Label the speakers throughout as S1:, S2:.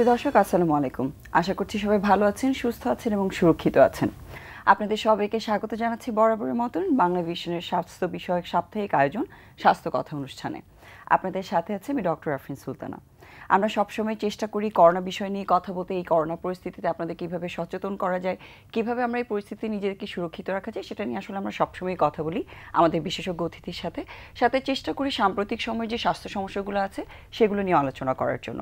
S1: প্রিয় দর্শক আসসালামু আলাইকুম আশা করছি সবাই ভালো আছেন সুস্থ আছেন এবং সুরক্ষিত আছেন আপনাদের সবাইকে স্বাগত জানাচ্ছি বরাবরের মতন বাংলা ভিশনের স্বাস্থ্য বিষয়ক সাপ্তাহিক আয়োজন স্বাস্থ্য কথা অনুষ্ঠানে আপনাদের সাথে আছে আমি ডক্টর আফরিন সুলতানা আমরা সবসময় চেষ্টা করি করোনা বিষয় নিয়ে কথা বলতে এই করোনা পরিস্থিতিতে আপনাদের কীভাবে সচেতন করা যায় কিভাবে আমরা এই পরিস্থিতি নিজেদেরকে সুরক্ষিত রাখা যায় সেটা নিয়ে আসলে আমরা সবসময় কথা বলি আমাদের বিশেষজ্ঞ অতিথির সাথে সাথে চেষ্টা করি সাম্প্রতিক সময় যে স্বাস্থ্য সমস্যাগুলো আছে সেগুলো নিয়ে আলোচনা করার জন্য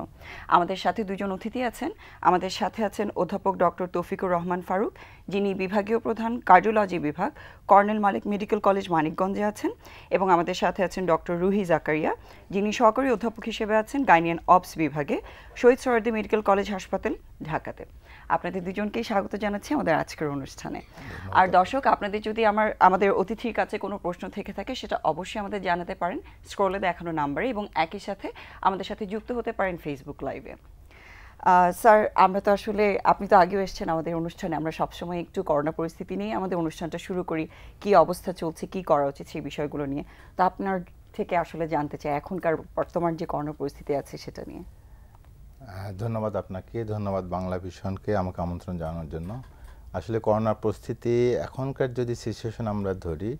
S1: আমাদের সাথে দুজন অতিথি আছেন আমাদের সাথে আছেন অধ্যাপক ডক্টর তৌফিকুর রহমান ফারুক যিনি বিভাগীয় প্রধান কার্ডিওলজি বিভাগ কর্নেল মালিক মেডিকেল কলেজ মানিকগঞ্জে আছেন এবং আমাদের সাথে আছেন ডক্টর রুহি জাকারিয়া যিনি সহকারী অধ্যাপক হিসেবে আছেন গাইনিয়ান অবস বিভাগে শহীদ সরদি মেডিকেল কলেজ হাসপাতাল ঢাকাতে আপনাদের দুজনকেই স্বাগত জানাচ্ছি আমাদের আজকের অনুষ্ঠানে আর দর্শক আপনাদের যদি আমার আমাদের অতিথির কাছে কোনো প্রশ্ন থেকে থাকে সেটা অবশ্যই আমাদের জানাতে পারেন স্ক্রোলে দেখানো নাম্বারে এবং একই সাথে আমাদের সাথে যুক্ত হতে পারেন ফেসবুক লাইভে স্যার আমরা তো আসলে আপনি তো আগেও এসছেন আমাদের অনুষ্ঠানে আমরা সবসময় একটু করোনা পরিস্থিতি নিয়ে আমাদের অনুষ্ঠানটা শুরু করি কি অবস্থা চলছে কি করা উচিত সেই বিষয়গুলো নিয়ে তো আপনার থেকে আসলে জানতে চাই এখনকার বর্তমান যে করোনা পরিস্থিতি আছে সেটা নিয়ে
S2: হ্যাঁ, ধন্যবাদ আপনাকে ধন্যবাদ বাংলা ভীষণকে আমাকে আমন্ত্রণ জানানোর জন্য আসলে করোনা পরিস্থিতি এখনকার যদি সিচুয়েশন আমরা ধরি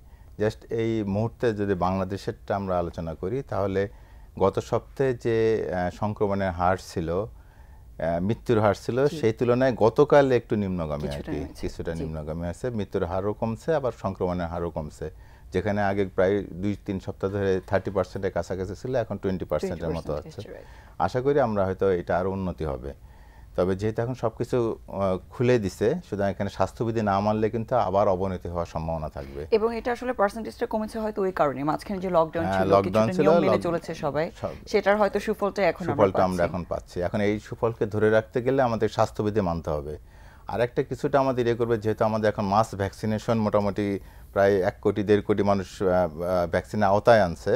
S2: জাস্ট এই মুহূর্তে যদি বাংলাদেশেরটা আমরা আলোচনা করি তাহলে গত সপ্তাহে যে সংক্রমণের হার ছিল মৃত্যুর হার ছিল সেই তুলনায় গতকাল একটু নিম্নগামী আর কি কিছুটা নিম্নগামী আছে মৃত্যুর হারও কমছে আবার সংক্রমণের হারও কমছে যেখানে আগে প্রায় দুই তিন সপ্তাহ ধরে থার্টি পার্সেন্টের কাছাকাছি ছিল এখন টোয়েন্টি পার্সেন্টের মতো আছে আশা করি আমরা হয়তো এটা আরও উন্নতি হবে তবে যেহেতু এখন সব কিছু খুলে দিছে সুতরাং এখানে স্বাস্থ্যবিধি না মানলে কিন্তু আবার অবনতি হওয়ার সম্ভাবনা থাকবে
S1: এবং এটা আসলে পার্সেন্টেজটা কমেছে হয়তো ওই কারণে মাঝখানে যে লকডাউন হ্যাঁ, ছিল লকডাউন ছিল মেনে চলেছে সবাই সেটার হয়তো সুফলটা এখন সুফলটা আমরা
S2: এখন পাচ্ছি এখন এই সুফলকে ধরে রাখতে গেলে আমাদের স্বাস্থ্যবিধি মানতে হবে আর একটা কিছুটা আমাদের ইয়ে করবে যেহেতু আমাদের এখন মাস ভ্যাকসিনেশন মোটামুটি প্রায় এক কোটি দেড় কোটি মানুষ ভ্যাকসিনের আওতায় আনছে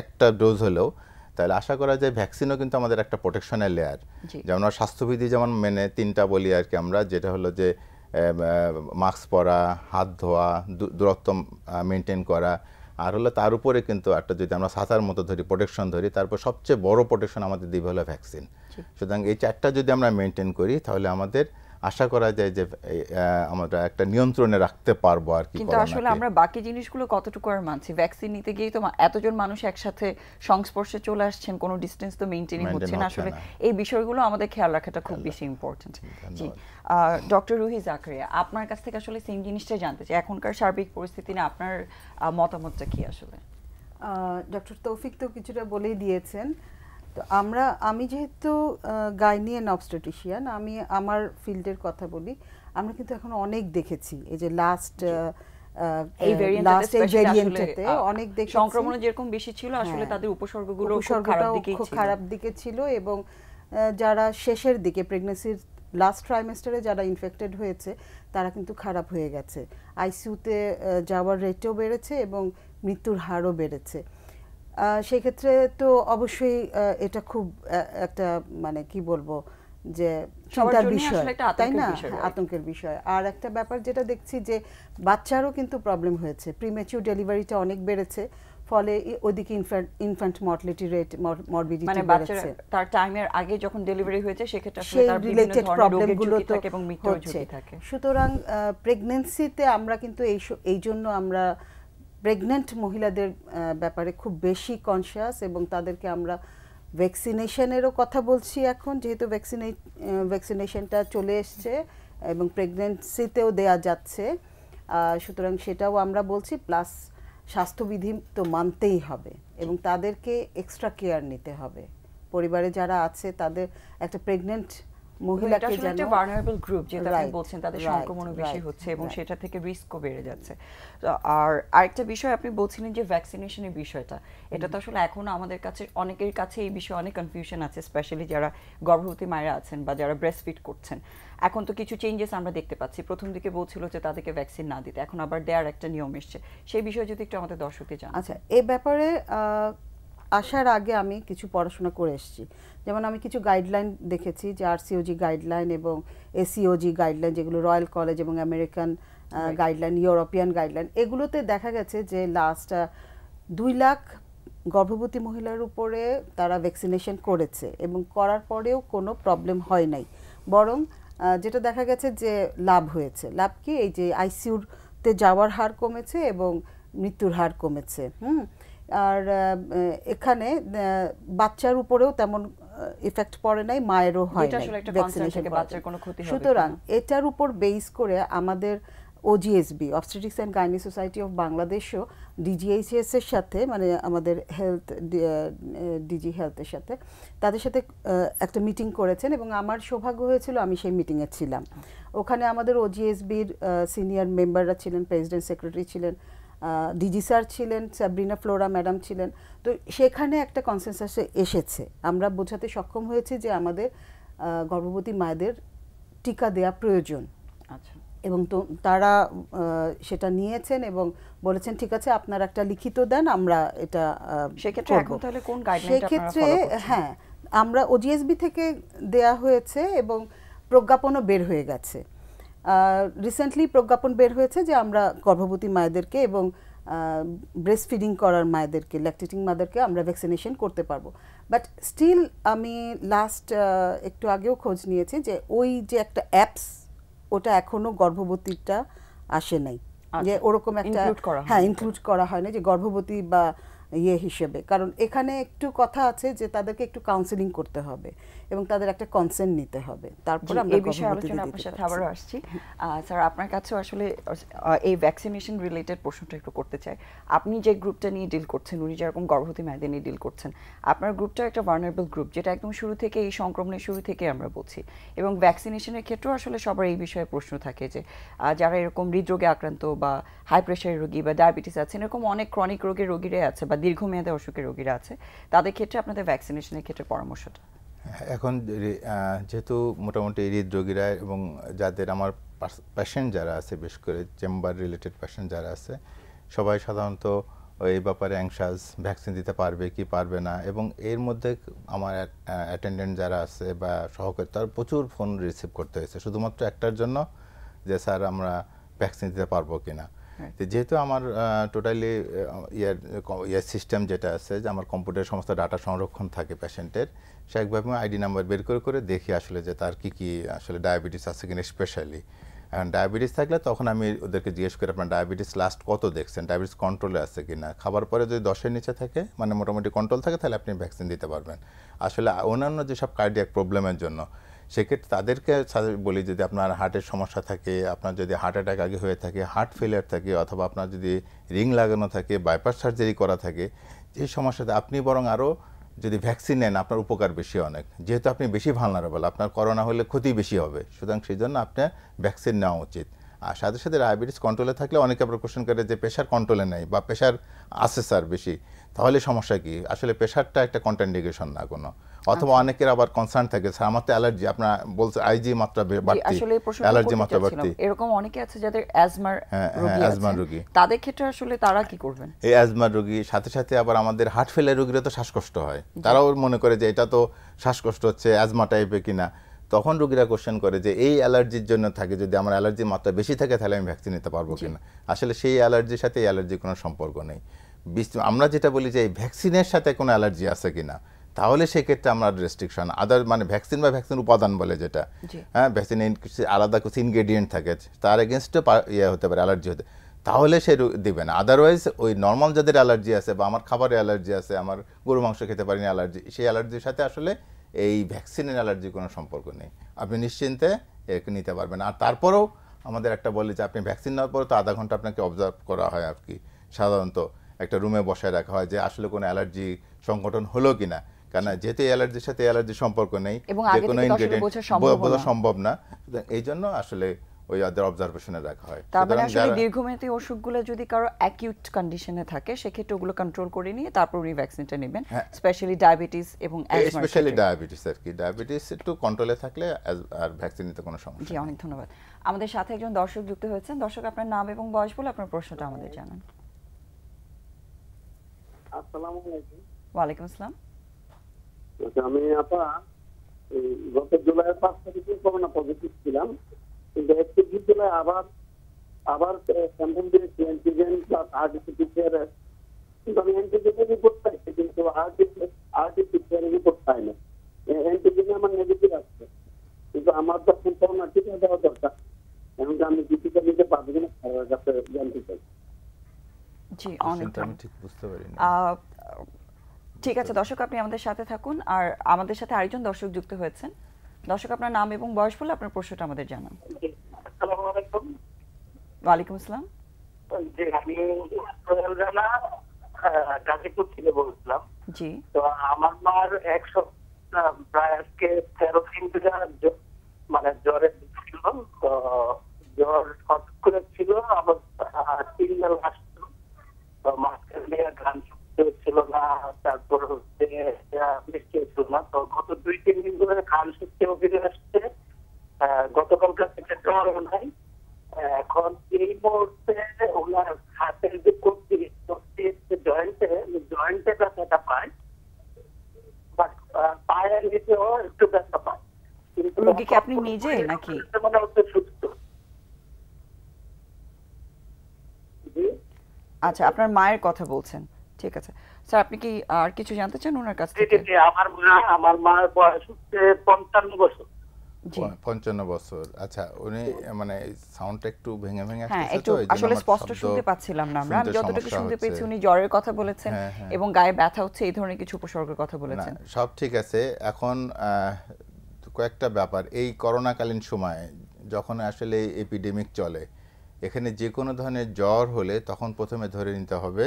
S2: একটা ডোজ হলেও তাহলে আশা করা যায় ভ্যাকসিনও কিন্তু আমাদের একটা প্রোটেকশনের লেয়ার যেমন স্বাস্থ্যবিধি যেমন মেনে তিনটা বলি আর কি আমরা যেটা হলো যে মাস্ক পরা হাত ধোয়া দূরত্ব মেনটেন করা আর হলো তার উপরে কিন্তু একটা যদি আমরা সাঁতার মতো ধরি প্রোটেকশন ধরি তারপর সবচেয়ে বড় প্রোটেকশন আমাদের দিবে হলো ভ্যাকসিন সুতরাং এই চারটা যদি আমরা মেনটেন করি তাহলে আমাদের আশা করা যায় যে আমরা একটা নিয়ন্ত্রণে রাখতে পারবো আর কি কিন্তু আসলে আমরা
S1: বাকি জিনিসগুলো কতটুকু আর মানছি ভ্যাকসিন নিতে গিয়ে তো এতজন মানুষ একসাথে সংস্পর্শে চলে আসছেন কোনো ডিস্টেন্স তো মেনটেনই হচ্ছে না আসলে এই বিষয়গুলো আমাদের খেয়াল রাখাটা খুব বেশি ইম্পর্টেন্ট জি ডক্টর রুহি জাকরিয়া আপনার কাছ থেকে আসলে সেম জিনিসটা জানতে চাই এখনকার সার্বিক পরিস্থিতি না আপনার মতামতটা কি
S3: আসলে ডক্টর তৌফিক তো কিছুটা বলেই দিয়েছেন তো আমরা আমি যেহেতু গাইনিয়ান অবস্টেটিশিয়ান আমি আমার ফিল্ডের কথা বলি আমরা কিন্তু এখন অনেক দেখেছি এই যে লাস্ট এই ভেরিয়েন্টটাতে হ্যাঁ। খারাপ দিকে ছিল এবং যারা শেষের দিকে প্রেগনেন্সির লাস্ট ট্রাইমেস্টারে যারা ইনফেক্টেড হয়েছে তারা কিন্তু খারাপ হয়ে গেছে আইসিউতে যাওয়ার রেটও বেড়েছে এবং মৃত্যুর হারও বেড়েছে সেই ক্ষেত্রে তো অবশ্যই এটা খুব একটা মানে কি বলবো যে চিন্তার বিষয় তাই না আতঙ্কের বিষয় আর একটা ব্যাপার যেটা দেখছি যে বাচ্চারও কিন্তু প্রবলেম হয়েছে প্রিমেচিউর ডেলিভারিটা অনেক বেড়েছে ফলে ওইদিকে infant infant mortality rate morbidity মানে বাচ্চার
S1: তার টাইমের আগে যখন ডেলিভারি হয়েছে সেক্ষেত্রে আসলে তার রিলেটেড প্রবলেম গুলো তো এবং মৃত্যুর ঝুঁকি থাকে
S3: সুতরাং প্রেগন্যান্সিতে আমরা কিন্তু এই এইজন্য আমরা প্রেগনেন্ট মহিলাদের ব্যাপারে খুব বেশি কনসিয়াস এবং তাদেরকে আমরা ভ্যাকসিনেশনেরও কথা বলছি এখন যেহেতু ভ্যাকসিনে ভ্যাকসিনেশনটা চলে এসছে এবং প্রেগনেন্সিতেও দেয়া যাচ্ছে সুতরাং সেটাও আমরা বলছি প্লাস স্বাস্থ্যবিধি তো মানতেই হবে এবং তাদেরকে এক্সট্রা কেয়ার নিতে হবে পরিবারে যারা আছে তাদের একটা প্রেগনেন্ট মহিলাকে যেন একটা ভালনারেবল গ্রুপ যেটা আপনি বলছেন তাদের বেশি হচ্ছে এবং
S1: সেটা থেকে রিস্কও বেড়ে যাচ্ছে আর আরেকটা বিষয় আপনি বলছিলেন যে ভ্যাকসিনেশনের বিষয়টা এটা তো আসলে এখনো আমাদের কাছে অনেকের কাছে এই বিষয়ে অনেক কনফিউশন আছে স্পেশালি যারা গর্ভবতী মায়েরা আছেন বা যারা ব্রেস্টফিড করছেন এখন তো কিছু চেঞ্জেস আমরা দেখতে পাচ্ছি প্রথম দিকে বলছিল যে তাদেরকে ভ্যাকসিন না দিতে এখন আবার দেয়ার একটা নিয়ম এসছে সেই বিষয়ে যদি একটু আমাদের দর্শকদের জানান
S3: আচ্ছা এই ব্যাপারে আসার আগে আমি কিছু পড়াশোনা করে এসেছি যেমন আমি কিছু গাইডলাইন দেখেছি যে আরসিওজি গাইডলাইন এবং এসিওজি গাইডলাইন e যেগুলো রয়্যাল কলেজ এবং আমেরিকান গাইডলাইন ইউরোপিয়ান গাইডলাইন এগুলোতে দেখা গেছে যে লাস্ট দুই লাখ গর্ভবতী মহিলার উপরে তারা ভ্যাকসিনেশন করেছে এবং করার পরেও কোনো প্রবলেম হয় নাই বরং যেটা দেখা গেছে যে লাভ হয়েছে লাভ কি এই যে আইসিউতে যাওয়ার হার কমেছে এবং মৃত্যুর হার কমেছে হুম আর এখানে বাচ্চার উপরেও তেমন ইফেক্ট পড়ে নাই মায়েরও হয় সুতরাং এটার উপর বেস করে আমাদের OGSB obstetrics and gynae society of বাংলাদেশও ডিজিএইচএস এর সাথে মানে আমাদের হেলথ ডিজি হেলথের সাথে তাদের সাথে একটা মিটিং করেছেন এবং আমার সৌভাগ্য হয়েছিল আমি সেই মিটিংয়ে ছিলাম ওখানে আমাদের ওজিএসবির সিনিয়র মেম্বাররা ছিলেন প্রেসিডেন্ট সেক্রেটারি ছিলেন ডিজি স্যার ছিলেন সাবরিনা ফ্লোরা ম্যাডাম ছিলেন তো সেখানে একটা কনসেন্সাসে এসেছে আমরা বোঝাতে সক্ষম হয়েছে যে আমাদের গর্ভবতী মায়েদের টিকা দেওয়া প্রয়োজন আচ্ছা এবং তো তারা সেটা নিয়েছেন এবং বলেছেন ঠিক আছে আপনারা একটা লিখিত দেন আমরা এটা সেক্ষেত্রে এখন তাহলে কোন সেক্ষেত্রে হ্যাঁ আমরা ওজিএসবি থেকে দেয়া হয়েছে এবং প্রজ্ঞাপনও বের হয়ে গেছে রিসেন্টলি প্রজ্ঞাপন বের হয়েছে যে আমরা গর্ভবতী মায়েদেরকে এবং ব্রেস্ট ফিডিং করার মায়েদেরকে ল্যাকটেটিং মাদেরকে আমরা ভ্যাকসিনেশন করতে পারবো বাট স্টিল আমি লাস্ট একটু আগেও খোঁজ নিয়েছি যে ওই যে একটা অ্যাপস ওটা এখনও গর্ভবতীটা আসে নাই যে আচ্ছা, ওরকম একটা হ্যাঁ ইনক্লুড করা হয় না যে গর্ভবতী বা ইয়ে হিসেবে কারণ এখানে একটু কথা আছে যে তাদেরকে একটু কাউন্সিলিং করতে হবে এবং তাদের একটা কনসেন্ট নিতে হবে তারপর আমরা এই বিষয়ে আলোচনা আপনার সাথে আবার আসছি
S1: স্যার আপনার কাছে আসলে এই ভ্যাকসিনেশন রিলেটেড প্রশ্নটা একটু করতে চাই আপনি যে গ্রুপটা নিয়ে ডিল করছেন উনি যেরকম গর্ভবতী মায়েদের নিয়ে ডিল করছেন আপনার গ্রুপটা একটা ভার্নারেবল গ্রুপ যেটা একদম শুরু থেকে এই সংক্রমণের শুরু থেকে আমরা বলছি এবং ভ্যাকসিনেশনের ক্ষেত্রেও আসলে সবার এই বিষয়ে প্রশ্ন থাকে যে যারা এরকম হৃদরোগে আক্রান্ত বা হাই প্রেশারের রোগী বা ডায়াবেটিস আছে এরকম অনেক ক্রনিক রোগের রোগীরা আছে বা দীর্ঘমেয়াদী অসুখের রোগীরা আছে তাদের ক্ষেত্রে আপনাদের ভ্যাকসিনেশনের ক্ষেত্রে পরামর্শটা
S2: এখন যেহেতু মোটামুটি হৃদরোগীরা এবং যাদের আমার প্যাশেন্ট যারা আছে বেশ করে চেম্বার রিলেটেড প্যাশেন্ট যারা আছে সবাই সাধারণত এই ব্যাপারে অ্যাংশাস ভ্যাকসিন দিতে পারবে কি পারবে না এবং এর মধ্যে আমার অ্যাটেন্ডেন্ট যারা আছে বা সহকারী তার প্রচুর ফোন রিসিভ করতে হয়েছে শুধুমাত্র একটার জন্য যে স্যার আমরা ভ্যাকসিন দিতে পারবো কি না যেহেতু আমার টোটালি ইয়ার ইয়ার সিস্টেম যেটা আছে যে আমার কম্পিউটার সমস্ত ডাটা সংরক্ষণ থাকে পেশেন্টের স্বাভাবিকভাবে আইডি নাম্বার বের করে করে দেখি আসলে যে তার কি কি আসলে ডায়াবেটিস আছে কিনা স্পেশালি এখন ডায়াবেটিস থাকলে তখন আমি ওদেরকে জিজ্ঞেস করি আপনার ডায়াবেটিস লাস্ট কত দেখছেন ডায়াবেটিস কন্ট্রোলে আছে কি না খাবার পরে যদি দশের নিচে থাকে মানে মোটামুটি কন্ট্রোল থাকে তাহলে আপনি ভ্যাকসিন দিতে পারবেন আসলে অন্যান্য যেসব কার্ডিয়াক প্রবলেমের জন্য সেক্ষেত্রে তাদেরকে বলি যদি আপনার হার্টের সমস্যা থাকে আপনার যদি হার্ট অ্যাটাক আগে হয়ে থাকে হার্ট ফেলিয়ার থাকে অথবা আপনার যদি রিং লাগানো থাকে বাইপাস সার্জারি করা থাকে যে সমস্যাতে আপনি বরং আরও যদি ভ্যাকসিন নেন আপনার উপকার বেশি অনেক যেহেতু আপনি বেশি ভালনারেবল আপনার করোনা হলে ক্ষতি বেশি হবে সুতরাং সেই জন্য আপনার ভ্যাকসিন নেওয়া উচিত আর সাথে সাথে ডায়াবেটিস কন্ট্রোলে থাকলে অনেকে আবার কোশ্চেন করে যে প্রেশার কন্ট্রোলে নেই বা প্রেশার আসে স্যার বেশি তাহলে সমস্যা কি আসলে প্রেশারটা একটা কন্ট্রাইন্ডিকেশন না কোনো অথবা আচ্ছা। অনেকের আবার কনসার্ন থাকে স্যার আমার তো অ্যালার্জি আপনার বলছে আইজি মাত্রা বাড়তি অ্যালার্জি মাত্রা বাড়তি
S1: এরকম অনেকে আছে যাদের অ্যাজমার হ্যাঁ, রোগী অ্যাজমার রোগী তাদের ক্ষেত্রে আসলে তারা কি করবেন
S2: এই অ্যাজমার রোগী সাথে সাথে আবার আমাদের হার্ট ফেলের রোগীরও তো শ্বাসকষ্ট হয় তারাও মনে করে যে এটা তো শ্বাসকষ্ট হচ্ছে অ্যাজমা টাইপের কিনা তখন রোগীরা কোশ্চেন করে যে এই অ্যালার্জির জন্য থাকে যদি আমার অ্যালার্জির মাত্রা বেশি থাকে তাহলে আমি ভ্যাকসিন নিতে পারবো কিনা আসলে সেই অ্যালার্জির সাথে এই অ্যালার্জির কোনো সম্পর্ক নেই আমরা যেটা বলি যে এই ভ্যাকসিনের সাথে কোনো অ্যালার্জি আছে কিনা তাহলে সেক্ষেত্রে আমরা রেস্ট্রিকশন আদার মানে ভ্যাকসিন বা ভ্যাকসিন উপাদান বলে যেটা হ্যাঁ ভ্যাকসিনে আলাদা কিছু ইনগ্রেডিয়েন্ট থাকে তার এগেনস্টও ইয়ে হতে পারে অ্যালার্জি হতে তাহলে সে দিবে না আদারওয়াইজ ওই নর্মাল যাদের অ্যালার্জি আছে বা আমার খাবারে অ্যালার্জি আছে আমার গরু মাংস খেতে পারিনি অ্যালার্জি সেই অ্যালার্জির সাথে আসলে এই ভ্যাকসিনের অ্যালার্জি কোনো সম্পর্ক নেই আপনি নিশ্চিন্তে নিতে পারবেন আর তারপরেও আমাদের একটা বলে যে আপনি ভ্যাকসিন নেওয়ার পরে তো আধা ঘন্টা আপনাকে অবজার্ভ করা হয় আর কি সাধারণত একটা রুমে বসায় রাখা হয় যে আসলে কোনো অ্যালার্জি সংগঠন হলো কিনা কারণ যেহেতু অ্যালার্জির সাথে অ্যালার্জি সম্পর্ক নেই যে কোনো ইনগ্রেডিয়েন্ট বোঝা সম্ভব না এই জন্য আসলে ওই আদার অবজারভেশনে রাখা হয় তার মানে আসলে
S1: দীর্ঘমেয়াদী অসুখগুলো যদি কারো অ্যাকিউট কন্ডিশনে থাকে সেক্ষেত্রে ওগুলো কন্ট্রোল করে নিয়ে তারপর ভ্যাকসিনটা নেবেন স্পেশালি হ্যাঁ। ডায়াবেটিস এবং অ্যাজমা স্পেশালি
S2: ডায়াবেটিস আর কি ডায়াবেটিস একটু কন্ট্রোলে থাকলে আর ভ্যাকসিন নিতে কোনো সমস্যা
S1: জি অনেক ধন্যবাদ আমাদের সাথে একজন দর্শক যুক্ত হয়েছেন দর্শক আপনার নাম এবং বয়স বলে আপনার প্রশ্নটা আমাদের জানান
S4: আসসালামু আলাইকুম ওয়ালাইকুম আসসালাম আমি আপা গত জুলাইয়ের পাঁচ তারিখে করোনা পজিটিভ ছিলাম কিন্তু একত্রিশ জুলাই আবার আবার স্যাম্পল দিয়েছি অ্যান্টিজেন প্লাস আর্টিফিশিয়াল কিন্তু আমি অ্যান্টিজেনের রিপোর্ট পাইছি কিন্তু আর্টিফিশিয়াল রিপোর্ট পাই না অ্যান্টিজেনে আমার নেগেটিভ আসছে কিন্তু আমার তো এখন করোনা টিকা দেওয়া দরকার এখন আমি টিকা নিতে পারবো কিনা জানতে চাই
S1: জি অনেক
S2: আমি ঠিক বুঝতে পারি
S1: না ঠিক আছে দর্শক আপনি আমাদের সাথে থাকুন আর আমাদের সাথে আরেকজন দর্শক যুক্ত হয়েছেন দর্শক আপনার নাম এবং বয়স বলে আপনার প্রশ্নটা আমাদের জানান ওয়ালাইকুম আসসালাম
S4: জি আমি গাজীপুর থেকে বলছিলাম জি তো আমার মার সপ্তাহ প্রায় আজকে তেরো দিন মানে জ্বরে ছিল তো জ্বর হঠাৎ করে ছিল আবার তিন বেলা মাঝখান গান শুনতে হচ্ছিল না তারপর হচ্ছে না তো গত দুই তিন দিন ধরে গান শুনতেও ফিরে আসছে গতকালকার থেকে ডরও নাই এখন এই মুহূর্তে ওনার হাতের যে কর্তি কর্তি জয়েন্টে জয়েন্টে ব্যথাটা পায় পায়ের নিচেও একটু ব্যথা পায়
S1: কিন্তু আপনি নিজে নাকি
S4: মানে হচ্ছে সুস্থ জি
S1: আচ্ছা আপনার মায়ের কথা বলছেন ঠিক আছে স্যার আপনি কি আর কিছু জানতে চান ওনার কাছ থেকে
S4: আমার মা আমার মার বয়স হচ্ছে পঞ্চান্ন বছর
S2: পঞ্চান্ন বছর আচ্ছা উনি মানে সাউন্ড একটু ভেঙে ভেঙে হ্যাঁ একটু আসলে স্পষ্ট শুনতে পাচ্ছিলাম না আমরা যতটুকু শুনতে পেয়েছি
S1: উনি জ্বরের কথা বলেছেন হ্যাঁ, হ্যাঁ। এবং গায়ে ব্যথা হচ্ছে এই ধরনের কিছু উপসর্গের কথা বলেছেন
S2: সব ঠিক আছে এখন কয়েকটা ব্যাপার এই করোনাকালীন সময়ে যখন আসলে এপিডেমিক চলে এখানে যে কোনো ধরনের জ্বর হলে তখন প্রথমে ধরে নিতে হবে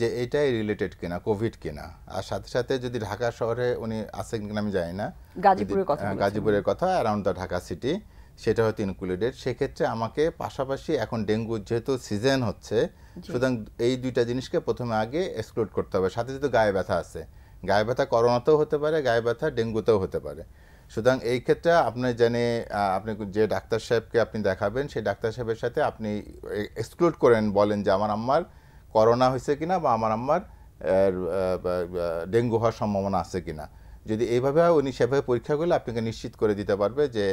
S2: যে এটাই রিলেটেড কিনা কোভিড কিনা আর সাথে সাথে যদি ঢাকা শহরে উনি আছেন কিনা আমি জানি না গাজীপুরের কথা হ্যাঁ, গাজীপুরের কথা অ্যারাউন্ড দ্য ঢাকা সিটি সেটা হয়তো ইনক্লুডেড সেক্ষেত্রে আমাকে পাশাপাশি এখন ডেঙ্গু যেহেতু সিজন হচ্ছে সুতরাং এই দুইটা জিনিসকে প্রথমে আগে এক্সক্লুড করতে হবে সাথে যেহেতু গায়ে ব্যথা আছে গায়ে ব্যথা করোনাতেও হতে পারে গায়ে ব্যথা ডেঙ্গুতেও হতে পারে সুতরাং এই ক্ষেত্রে আপনি জেনে আপনি যে ডাক্তার সাহেবকে আপনি দেখাবেন সেই ডাক্তার সাহেবের সাথে আপনি এক্সক্লুড করেন বলেন যে আমার আম্মার করোনা হয়েছে কিনা বা আমার আম্মার ডেঙ্গু হওয়ার সম্ভাবনা আছে কিনা যদি এইভাবে উনি সেভাবে পরীক্ষা করলে আপনাকে নিশ্চিত করে দিতে পারবে যে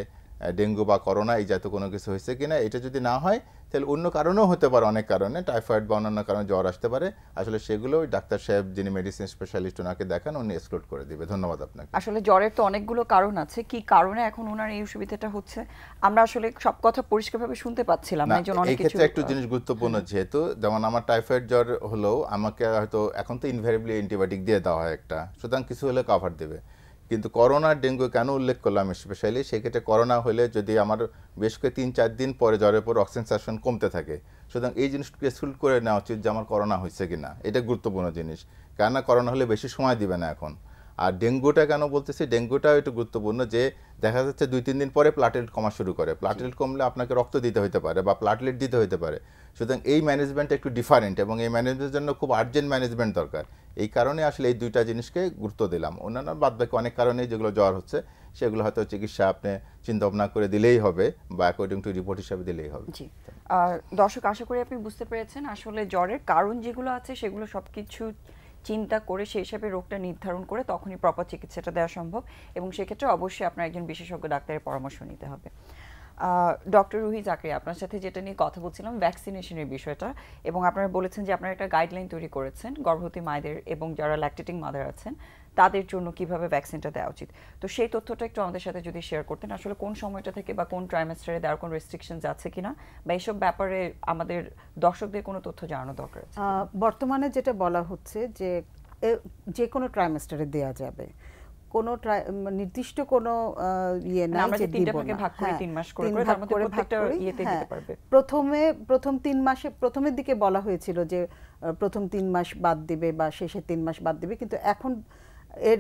S2: ডেঙ্গু বা করোনা এই জাতীয় কোনো কিছু হয়েছে কিনা এটা যদি না হয় তাহলে অন্য কারণেও হতে পারে অনেক কারণে টাইফয়েড বা অন্যান্য কারণে জ্বর আসতে পারে আসলে সেগুলো ওই ডাক্তার সাহেব যিনি মেডিসিন স্পেশালিস্ট ওনাকে দেখান উনি এক্সক্লুড করে দিবে ধন্যবাদ আপনাকে
S1: আসলে জ্বরের তো অনেকগুলো কারণ আছে কি কারণে এখন ওনার এই অসুবিধাটা হচ্ছে আমরা আসলে সব কথা পরিষ্কারভাবে শুনতে পাচ্ছিলাম না অনেক কিছু একটু জিনিস
S2: গুরুত্বপূর্ণ যেহেতু যেমন আমার টাইফয়েড জ্বর হলেও আমাকে হয়তো এখন তো ইনভেরিবলি অ্যান্টিবায়োটিক দিয়ে দেওয়া হয় একটা সুতরাং কিছু হলে কভার দেবে কিন্তু করোনা ডেঙ্গু কেন উল্লেখ করলাম স্পেশালি সেক্ষেত্রে করোনা হলে যদি আমার বেশ করে তিন চার দিন পরে জ্বরের পর অক্সিজেন শাসন কমতে থাকে সুতরাং এই জিনিসটাকে স্কুল করে নেওয়া উচিত যে আমার করোনা হয়েছে কি না এটা গুরুত্বপূর্ণ জিনিস কেননা করোনা হলে বেশি সময় দিবে না এখন আর ডেঙ্গুটা কেন বলতেছি ডেঙ্গুটাও একটু গুরুত্বপূর্ণ যে দেখা যাচ্ছে দুই তিন দিন পরে প্লাটলেট কমা শুরু করে প্লাটলেট কমলে আপনাকে রক্ত দিতে হতে পারে বা প্লাটলেট দিতে হতে পারে সুতরাং এই ম্যানেজমেন্ট একটু ডিফারেন্ট এবং এই ম্যানেজমেন্টের জন্য খুব আর্জেন্ট ম্যানেজমেন্ট দরকার এই কারণে আসলে এই দুইটা জিনিসকে গুরুত্ব দিলাম অন্যান্য বাদ বাকি অনেক কারণেই যেগুলো জ্বর হচ্ছে সেগুলো হয়তো চিকিৎসা আপনি চিন্তা ভাবনা করে দিলেই হবে বা অ্যাকর্ডিং টু রিপোর্ট হিসাবে দিলেই হবে
S1: আর দর্শক আশা করি আপনি বুঝতে পেরেছেন আসলে জ্বরের কারণ যেগুলো আছে সেগুলো সব কিছু চিন্তা করে সেই হিসাবে রোগটা নির্ধারণ করে তখনই প্রপার চিকিৎসাটা দেওয়া সম্ভব এবং সেক্ষেত্রে অবশ্যই আপনার একজন বিশেষজ্ঞ ডাক্তারের পরামর্শ নিতে হবে ডক্টর রুহি জাকরি আপনার সাথে যেটা নিয়ে কথা বলছিলাম ভ্যাকসিনেশনের বিষয়টা এবং আপনারা বলেছেন যে আপনারা একটা গাইডলাইন তৈরি করেছেন গর্ভবতী মায়েদের এবং যারা ল্যাকটেটিং মাদার আছেন তাদের জন্য কিভাবে ভ্যাকসিনটা দেওয়া উচিত তো সেই তথ্যটা একটু আমাদের সাথে যদি শেয়ার করতেন আসলে কোন সময়টা থেকে বা কোন ট্রাইমেস্টারে দেওয়ার কোন রেস্ট্রিকশনস আছে কিনা বা এইসব ব্যাপারে আমাদের দর্শকদের কোনো তথ্য জানানো দরকার
S3: বর্তমানে যেটা বলা হচ্ছে যে যে কোনো ট্রাইমেস্টারে দেওয়া যাবে কোনো নির্দিষ্ট কোনো ইয়ে মানে না যে দিব ভাগ করে 3 হ্যাঁ, মাস করে তার মধ্যে প্রত্যেকটা ইয়েতে দিতে হ্যাঁ। পারবে প্রথমে প্রথম তিন মাসে প্রথমের দিকে বলা হয়েছিল যে প্রথম তিন মাস বাদ দিবে বা শেষের তিন মাস বাদ দিবে কিন্তু এখন এর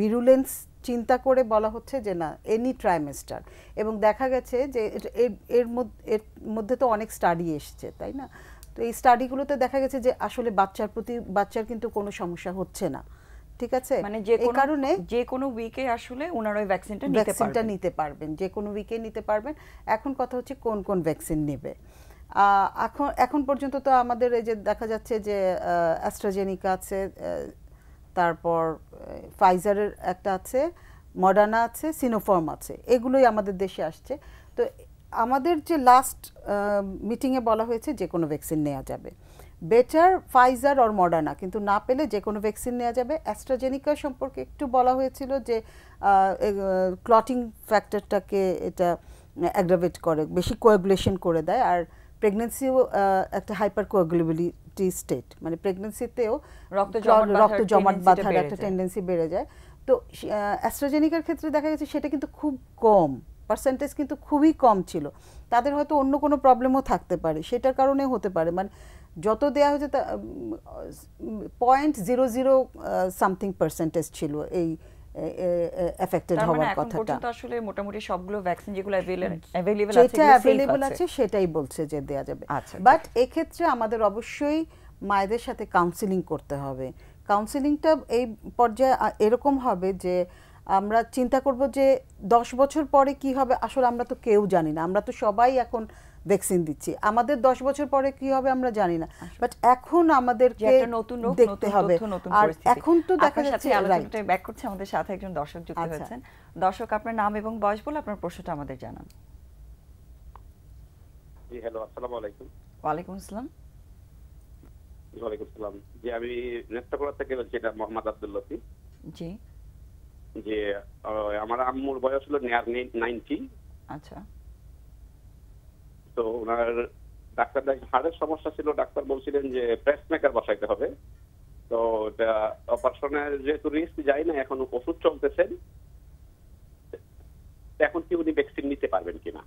S3: ভিরুলেন্স চিন্তা করে বলা হচ্ছে যে না এনি ট্রাইমেস্টার এবং দেখা গেছে যে এর এর মধ্যে তো অনেক স্টাডি এসছে তাই না তো এই স্টাডিগুলোতে দেখা গেছে যে আসলে বাচ্চার প্রতি বাচ্চার কিন্তু কোনো সমস্যা হচ্ছে না ঠিক আছে মানে যে এই কারণে যে কোনো উইকে আসলে ওনার ওই ভ্যাকসিনটা নিতে পারবেন ভ্যাকসিনটা নিতে পারবেন যে কোনো উইকে নিতে পারবেন এখন কথা হচ্ছে কোন কোন ভ্যাকসিন নেবে এখন এখন পর্যন্ত তো আমাদের এই যে দেখা যাচ্ছে যে অ্যাস্ট্রাজেনিকা আছে তারপর ফাইজারের একটা আছে মডার্না আছে সিনোফর্ম আছে এগুলোই আমাদের দেশে আসছে তো আমাদের যে লাস্ট মিটিংয়ে বলা হয়েছে যে কোনো ভ্যাকসিন নেওয়া যাবে বেটার ফাইজার অর মডার্না কিন্তু না পেলে যে কোনো ভ্যাকসিন নেওয়া যাবে অ্যাস্ট্রাজেনিকা সম্পর্কে একটু বলা হয়েছিল যে ক্লটিং ফ্যাক্টরটাকে এটা অ্যাগ্রাভেট করে বেশি কোয়াগুলেশন করে দেয় আর প্রেগনেন্সিও একটা হাইপার কোয়াগুলেবিলি প্রেগনেন্সি স্টেট মানে প্রেগনেন্সিতেও রক্ত জমাট বাঁধার একটা টেন্ডেন্সি বেড়ে যায় তো অ্যাস্ট্রাজেনিকার ক্ষেত্রে দেখা গেছে সেটা কিন্তু খুব কম পার্সেন্টেজ কিন্তু খুবই কম ছিল তাদের হয়তো অন্য কোনো প্রবলেমও থাকতে পারে সেটার কারণে হতে পারে মানে যত দেয়া হয়েছে তা point zero zero something percentage ছিল এই এফেক্টেড মানে হওয়ার কথাটা
S1: আসলে মোটামুটি সবগুলো ভ্যাকসিন যেগুলো अवेलेबल আছে যেটা अवेलेबल আছে
S3: সেটাই বলছে যে দেয়া যাবে বাট আচ্ছা, আচ্ছা। এক্ষেত্রে আমাদের অবশ্যই মায়েদের সাথে কাউন্সিলিং করতে হবে কাউন্সিলিংটা এই পর্যায়ে এরকম হবে যে আমরা চিন্তা করব যে দশ বছর পরে কি হবে আসলে আমরা তো কেউ জানি না আমরা তো সবাই এখন ভ্যাকসিন দিচ্ছি আমাদের দশ বছর পরে কি হবে আমরা জানি না বাট এখন আমাদেরকে নতুন দেখতে হবে আর এখন তো দেখা যাচ্ছে
S1: ব্যাক করছে আমাদের সাথে একজন দর্শক যুক্ত আচ্ছা। হয়েছেন দর্শক আপনার নাম এবং বয়স বলে আপনার প্রশ্নটা আমাদের জানান
S4: জি হ্যালো আসসালামু আলাইকুম
S1: ওয়া আলাইকুম আসসালাম
S4: ওয়ালাইকুম আসসালাম জি আমি নেত্রকোনা থেকে বলছি এটা মোহাম্মদ আব্দুল লতিফ জি যে আমার আম্মুর বয়স হলো নাইনটি আচ্ছা তো ওনার ডাক্তার হাড়ের সমস্যা ছিল ডাক্তার বলছিলেন যে পেসমেকার বসাইতে হবে তো এটা অপারেশনের যেহেতু রিস্ক যায় না এখন ওষুধ চলতেছেন এখন কি উনি ভ্যাকসিন নিতে পারবেন কিনা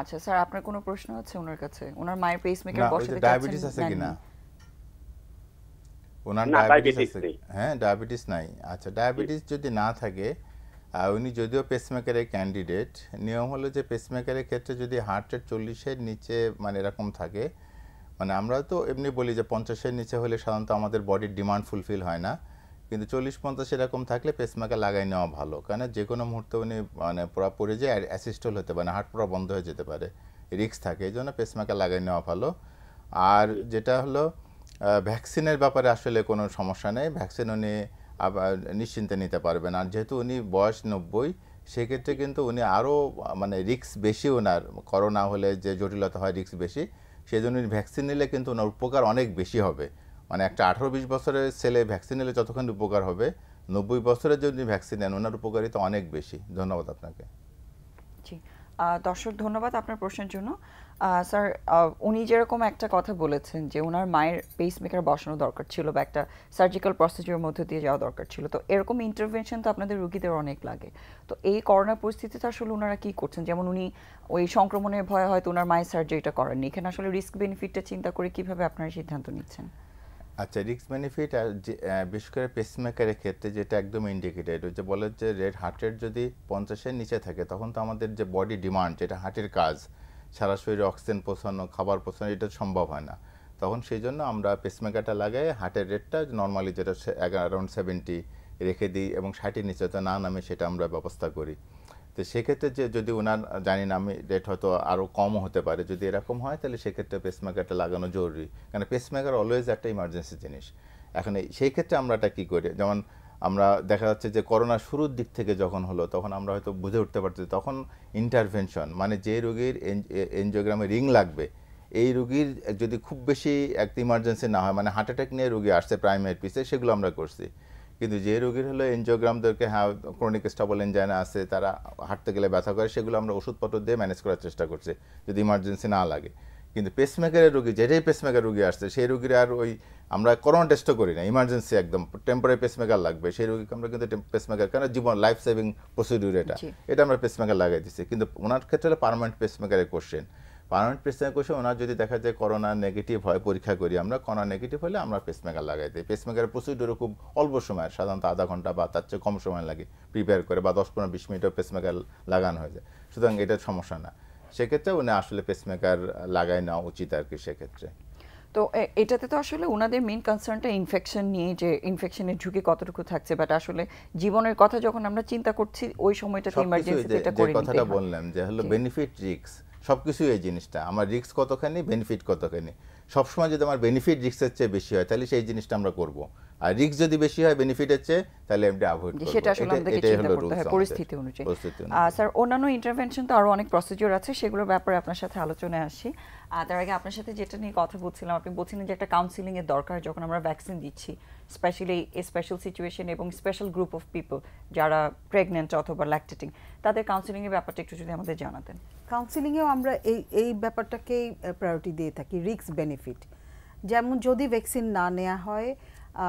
S1: আচ্ছা স্যার আপনার কোনো প্রশ্ন আছে ওনার কাছে ওনার মায়ের পেসমেকার বসাতে চাচ্ছেন ডায়াবেটিস আছে কিনা
S2: ওনার ডায়াবেটিস আছে হ্যাঁ ডায়াবেটিস নাই আচ্ছা ডায়াবেটিস যদি না থাকে আর উনি যদিও পেসমেকারের ক্যান্ডিডেট নিয়ম হলো যে পেসমেকারের ক্ষেত্রে যদি হার্ট রেট চল্লিশের নিচে মানে এরকম থাকে মানে আমরা তো এমনি বলি যে পঞ্চাশের নিচে হলে সাধারণত আমাদের বডির ডিমান্ড ফুলফিল হয় না কিন্তু চল্লিশ পঞ্চাশ এরকম থাকলে পেসমেকার লাগাই নেওয়া ভালো কেন যে কোনো মুহূর্তে উনি মানে পুরা পড়ে যায় অ্যাসিস্টল হতে পারে হার্ট পুরা বন্ধ হয়ে যেতে পারে রিক্স থাকে এই জন্য পেসমেকার লাগাই নেওয়া ভালো আর যেটা হলো ভ্যাকসিনের ব্যাপারে আসলে কোনো সমস্যা নেই ভ্যাকসিন উনি নিশ্চিন্তে নিতে পারবেন আর যেহেতু উনি বয়স নব্বই সেক্ষেত্রে কিন্তু উনি আরও মানে রিক্স বেশি ওনার করোনা হলে যে জটিলতা হয় রিক্স বেশি সেই জন্য উনি ভ্যাকসিন নিলে কিন্তু ওনার উপকার অনেক বেশি হবে মানে একটা আঠারো বিশ বছরের ছেলে ভ্যাকসিন নিলে যতক্ষণ উপকার হবে নব্বই বছরের যদি ভ্যাকসিন নেন ওনার উপকারিতা অনেক বেশি ধন্যবাদ আপনাকে
S1: জি দর্শক ধন্যবাদ আপনার প্রশ্নের জন্য স্যার উনি যেরকম একটা কথা বলেছেন যে ওনার মায়ের পেসমেকার বসানো দরকার ছিল বা একটা সার্জিক্যাল প্রসিডিওর মধ্যে দিয়ে যাওয়া দরকার ছিল তো এরকম ইন্টারভেনশন তো আপনাদের রুগীদের অনেক লাগে তো এই করোনা পরিস্থিতিতে আসলে ওনারা কী করছেন যেমন উনি ওই সংক্রমণের ভয়ে হয়তো ওনার মায়ের সার্জারিটা করেননি এখানে আসলে রিস্ক বেনিফিটটা চিন্তা করে কিভাবে আপনারা সিদ্ধান্ত নিচ্ছেন
S2: আচ্ছা রিস্ক বেনিফিট আর যে বিশেষ করে পেসমেকারের ক্ষেত্রে যেটা একদম ইন্ডিকেটেড যে বলে যে রেড হার্টের যদি পঞ্চাশের নিচে থাকে তখন তো আমাদের যে বডি ডিমান্ড যেটা হার্টের কাজ সারা শরীরে অক্সিজেন পৌঁছানো খাবার পৌঁছানো এটা সম্ভব হয় না তখন সেই জন্য আমরা পেসমেকারটা লাগাই হার্টের রেটটা নর্মালি যেটা অ্যারাউন্ড সেভেন্টি রেখে দিই এবং ষাটের নিচে তো না নামে সেটা আমরা ব্যবস্থা করি তো সেক্ষেত্রে যে যদি ওনার জানি না আমি রেট হয়তো আরও কমও হতে পারে যদি এরকম হয় তাহলে সেক্ষেত্রে পেসমেকারটা লাগানো জরুরি কারণ পেসমেকার অলওয়েজ একটা ইমার্জেন্সি জিনিস এখন সেই ক্ষেত্রে আমরা এটা কী করি যেমন আমরা দেখা যাচ্ছে যে করোনা শুরুর দিক থেকে যখন হলো তখন আমরা হয়তো বুঝে উঠতে পারছি তখন ইন্টারভেনশন মানে যে রোগীর এনজিওগ্রামে রিং লাগবে এই রুগীর যদি খুব বেশি একটা ইমার্জেন্সি না হয় মানে হার্ট অ্যাটাক নিয়ে রুগী আসছে প্রাইমারি পিসে সেগুলো আমরা করছি কিন্তু যে রোগীর হলো এনজিওগ্রামদেরকে হ্যাঁ ক্রনিক স্টাবল এনজাইনা আছে তারা হাঁটতে গেলে ব্যথা করে সেগুলো আমরা ওষুধপত্র দিয়ে ম্যানেজ করার চেষ্টা করছি যদি ইমার্জেন্সি না লাগে কিন্তু পেসমেকারের রোগী যেটাই পেসমেকার রোগী আসছে সেই রোগীর আর ওই আমরা করোনা টেস্টও করি না ইমার্জেন্সি একদম টেম্পোরারি পেসমেকার লাগবে সেই রোগীকে আমরা কিন্তু পেসমেকার কেন জীবন লাইফ সেভিং প্রসিডিউর এটা এটা আমরা পেসমেকার লাগাই দিচ্ছি কিন্তু ওনার ক্ষেত্রে হলো পারমানেন্ট পেসমেকারের কোশ্চেন পারমানেন্ট পেসমেকার কোশ্চেন ওনার যদি দেখা যায় করোনা নেগেটিভ হয় পরীক্ষা করি আমরা করোনা নেগেটিভ হলে আমরা পেসমেকার লাগাই দিই পেসমেকারের প্রসিডিউরও খুব অল্প সময় সাধারণত আধা ঘন্টা বা তার চেয়ে কম সময় লাগে প্রিপেয়ার করে বা দশ পনেরো বিশ মিনিটও পেসমেকার লাগানো হয়ে যায় সুতরাং এটা সমস্যা না সেক্ষেত্রে উনি আসলে পেসমেকার লাগাই নেওয়া উচিত আর কি সেক্ষেত্রে
S1: তো এটাতে তো আসলে ওনাদের মেন কনসার্নটা ইনফেকশন নিয়ে যে ইনফেকশনের ঝুঁকি কতটুকু থাকছে বাট আসলে জীবনের কথা যখন আমরা চিন্তা করছি ওই সময়টা কথাটা
S2: বললাম যে হলো বেনিফিট রিস্ক সবকিছু এই জিনিসটা আমার রিস্ক কতখানি বেনিফিট কতখানি সবসময় যদি আমার বেনিফিট রিক্সের চেয়ে বেশি হয় তাহলে সেই জিনিসটা আমরা করব আর রিস্ক যদি বেশি হয় বেনিফিটের চেয়ে তাহলে আমরা অ্যাভয়েড করব সেটা আসলে আমাদের চিন্তা করতে হয় পরিস্থিতি অনুযায়ী
S1: স্যার অন্যান্য ইন্টারভেনশন তো আরো অনেক প্রসিডিউর আছে সেগুলোর ব্যাপারে আপনার সাথে আলোচনায় আসি তার আগে আপনার সাথে যেটা নিয়ে কথা বলছিলাম আপনি বলছিলেন যে একটা কাউন্সিলিং এর দরকার যখন আমরা ভ্যাকসিন দিচ্ছি স্পেশালি এ স্পেশাল সিচুয়েশন এবং স্পেশাল গ্রুপ অফ পিপল যারা প্রেগনেন্ট অথবা ল্যাকটেটিং তাদের কাউন্সিলিংয়ের ব্যাপারটা একটু যদি আমাদের জানাতেন
S3: কাউন্সিলিংয়েও আমরা এই এই ব্যাপারটাকেই প্রায়োরিটি দিয়ে থাকি রিস্ক বেনিফিট যেমন যদি ভ্যাকসিন না নেওয়া হয়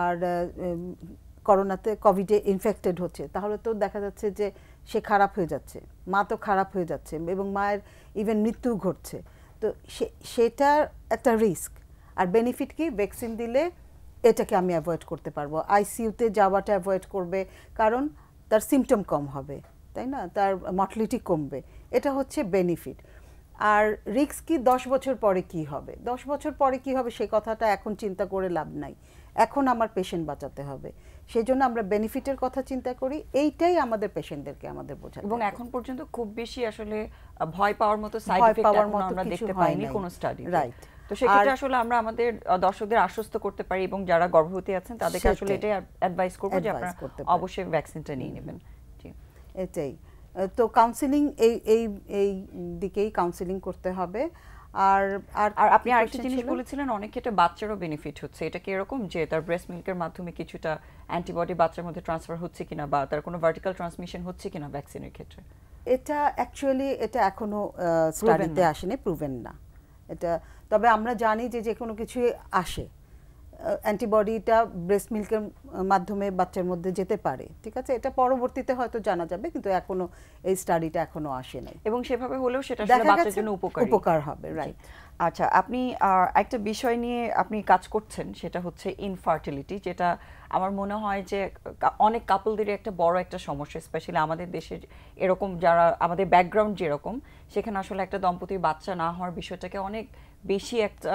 S3: আর করোনাতে কোভিডে ইনফেক্টেড হচ্ছে তাহলে তো দেখা যাচ্ছে যে সে খারাপ হয়ে যাচ্ছে মা তো খারাপ হয়ে যাচ্ছে এবং মায়ের ইভেন মৃত্যু ঘটছে তো সেটার একটা রিস্ক আর বেনিফিট কি ভ্যাকসিন দিলে এটাকে আমি অ্যাভয়েড করতে পারবো আইসিইউতে যাওয়াটা অ্যাভয়েড করবে কারণ তার সিমটম কম হবে তাই না তার মটলিটি কমবে এটা হচ্ছে বেনিফিট আর রিক্স কি দশ বছর পরে কি হবে দশ বছর পরে কি হবে সেই কথাটা এখন চিন্তা করে লাভ নাই এখন আমার পেশেন্ট বাঁচাতে হবে সেই জন্য আমরা বেনিফিটের কথা চিন্তা করি এইটাই আমাদের পেশেন্টদেরকে আমাদের বোঝা এবং
S1: এখন পর্যন্ত খুব বেশি আসলে ভয় পাওয়ার মতো সাইড এফেক্ট আমরা দেখতে পাইনি কোনো স্টাডি রাইট তো সেক্ষেত্রে আসলে আমরা আমাদের দর্শকদের আশ্বস্ত করতে পারি এবং যারা গর্ভবতী
S3: আছেন তাদেরকে আসলে এটাই
S1: অ্যাডভাইস করব যে আপনারা অবশ্যই ভ্যাকসিনটা নিয়ে নেবেন জি
S3: এটাই তো কাউন্সিলিং এই এই এই দিকেই কাউন্সিলিং করতে হবে আর
S1: আর আপনি আরেকটা জিনিস বলেছিলেন অনেক ক্ষেত্রে বাচ্চারও বেনিফিট হচ্ছে এটা কি এরকম যে তার ব্রেস্ট মিল্কের মাধ্যমে কিছুটা অ্যান্টিবডি বাচ্চার মধ্যে ট্রান্সফার হচ্ছে কিনা বা তার কোনো ভার্টিক্যাল ট্রান্সমিশন হচ্ছে কিনা
S3: ভ্যাকসিনের ক্ষেত্রে এটা অ্যাকচুয়ালি এটা এখনো স্টাডিতে আসেনি প্রুভেন না এটা তবে আমরা জানি যে যে কোনো কিছু আসে অ্যান্টিবডিটা ব্রেস্ট মিল্কের মাধ্যমে বাচ্চার মধ্যে যেতে পারে ঠিক আছে এটা পরবর্তীতে হয়তো জানা যাবে কিন্তু এখনো এই স্টাডিটা এখনো আসে নাই এবং সেভাবে হলেও সেটা বাচ্চার জন্য উপকার উপকার হবে
S1: রাইট আচ্ছা আপনি একটা বিষয় নিয়ে আপনি কাজ করছেন সেটা হচ্ছে ইনফার্টিলিটি যেটা আমার মনে হয় যে অনেক কাপলদেরই একটা বড় একটা সমস্যা স্পেশালি আমাদের দেশের এরকম যারা আমাদের ব্যাকগ্রাউন্ড যেরকম সেখানে আসলে একটা দম্পতির বাচ্চা না হওয়ার বিষয়টাকে অনেক বেশি একটা